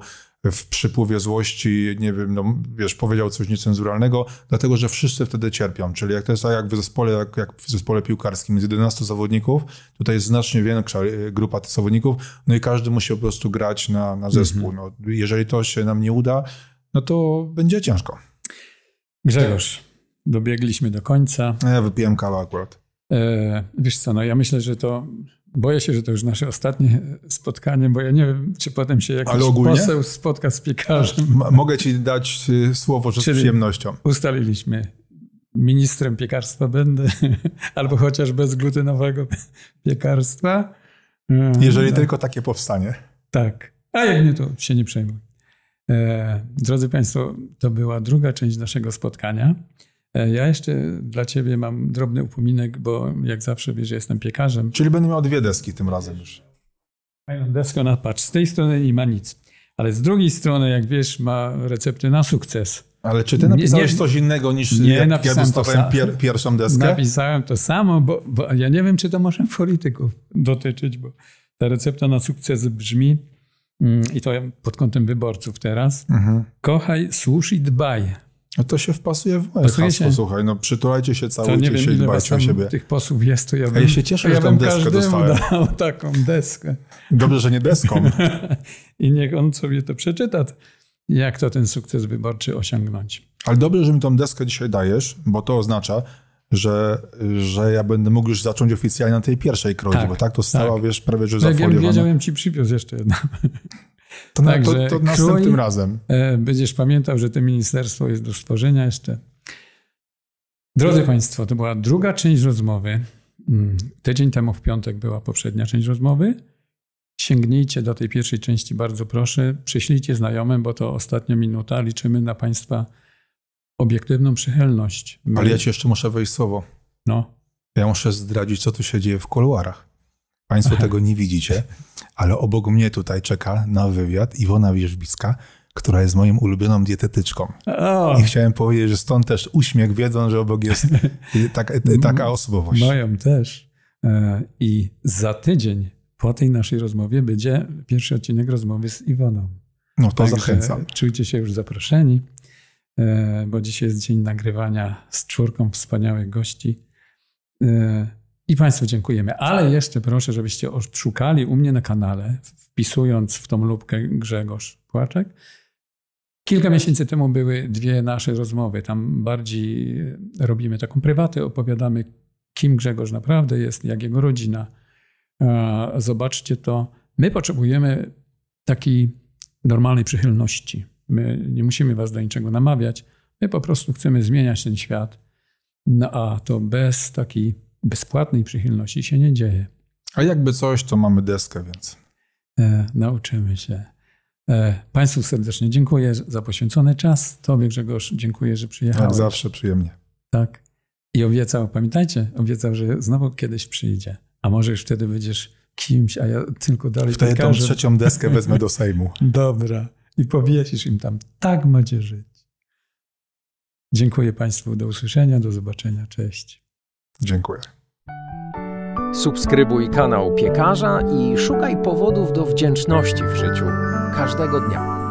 w przypływie złości, nie wiem, no, wiesz, powiedział coś niecenzuralnego, dlatego że wszyscy wtedy cierpią. Czyli jak to jest jak w zespole, jak, jak w zespole piłkarskim, z 11 zawodników, tutaj jest znacznie większa e, grupa tych zawodników, no i każdy musi po prostu grać na, na mhm. zespół. No, jeżeli to się nam nie uda, no to będzie ciężko. Grzegorz, dobiegliśmy do końca. No, ja wypiłem kawę akurat. E, wiesz co, no ja myślę, że to. Boję się, że to już nasze ostatnie spotkanie, bo ja nie wiem, czy potem się jakiś ogólnie? poseł spotka z piekarzem. mogę ci dać y, słowo, że z przyjemnością. Ustaliliśmy. Ministrem piekarstwa będę, [LAUGHS] albo chociaż bezglutynowego piekarstwa. E, Jeżeli no. tylko takie powstanie. Tak. A jak nie, to się nie przejmuj. E, drodzy Państwo, to była druga część naszego spotkania. E, ja jeszcze dla Ciebie mam drobny upominek, bo jak zawsze wiesz, że jestem piekarzem. Czyli będę miał dwie deski tym razem już. Mają deskę na patrz. Z tej strony nie ma nic. Ale z drugiej strony, jak wiesz, ma recepty na sukces. Ale czy ty napisałeś nie, nie, coś innego niż nie jak napisałem ja dostawałem pier, pierwszą deskę? Napisałem to samo, bo, bo, ja nie wiem, czy to może polityków dotyczyć, bo ta recepta na sukces brzmi Mm, i to pod kątem wyborców teraz, mhm. kochaj, służ i dbaj. No to się wpasuje w moje hasło, się? słuchaj, no przytulajcie się, całujcie wiem, się i dbajcie o siebie. tych posłów jest, to ja bym... A ja się cieszę, ja że tą deskę dostałem. dał [LAUGHS] taką deskę. Dobrze, że nie deską. [LAUGHS] I niech on sobie to przeczyta, jak to ten sukces wyborczy osiągnąć. Ale dobrze, że mi tą deskę dzisiaj dajesz, bo to oznacza, że, że ja będę mógł już zacząć oficjalnie na tej pierwszej krocie, tak, bo tak to stało, tak. wiesz, prawie że no zafoliowana. Jak wiedziałem, ci przywiózł jeszcze jedno. [LAUGHS] To, na, to, to następnym razem. E, będziesz pamiętał, że to ministerstwo jest do stworzenia jeszcze. Drodzy Państwo, to była druga część rozmowy. Mm, tydzień temu w piątek była poprzednia część rozmowy. Sięgnijcie do tej pierwszej części, bardzo proszę. Przyślijcie znajomym, bo to ostatnia minuta. Liczymy na Państwa obiektywną przychylność. My... Ale ja ci jeszcze muszę wejść słowo. No. Ja muszę zdradzić, co tu się dzieje w kuluarach. Państwo Aha. tego nie widzicie, ale obok mnie tutaj czeka na wywiad Iwona Wierzbicka, która jest moją ulubioną dietetyczką. Oh. I chciałem powiedzieć, że stąd też uśmiech, wiedząc, że obok jest [LAUGHS] tak, e, taka osobowość. Moją też. E, I za tydzień po tej naszej rozmowie będzie pierwszy odcinek rozmowy z Iwoną. No to Także zachęcam. Czujcie się już zaproszeni. E, bo dzisiaj jest dzień nagrywania z czwórką wspaniałych gości. E, I Państwu dziękujemy. Ale jeszcze proszę, żebyście odszukali u mnie na kanale, wpisując w tą lubkę Grzegorz Płaczek. Kilka miesięcy temu były dwie nasze rozmowy. Tam bardziej e, robimy taką prywatę, opowiadamy, kim Grzegorz naprawdę jest, jak jego rodzina. Zobaczcie to. My potrzebujemy takiej normalnej przychylności My nie musimy was do niczego namawiać. My po prostu chcemy zmieniać ten świat. No a to bez takiej bezpłatnej przychylności się nie dzieje. A jakby coś, to mamy deskę, więc. E, nauczymy się. E, Państwu serdecznie dziękuję za poświęcony czas. Tobie, Grzegorz, dziękuję, że przyjechałeś. Jak zawsze przyjemnie. Tak. I obiecał, pamiętajcie, obiecał, że znowu kiedyś przyjdzie. A może już wtedy będziesz kimś, a ja tylko dalej. Wtedy tą trzecią deskę wezmę do Sejmu. [LAUGHS] Dobra i powiesisz im tam. Tak macie żyć. Dziękuję Państwu. Do usłyszenia, do zobaczenia. Cześć. Dziękuję. Subskrybuj kanał Piekarza i szukaj powodów do wdzięczności w życiu każdego dnia.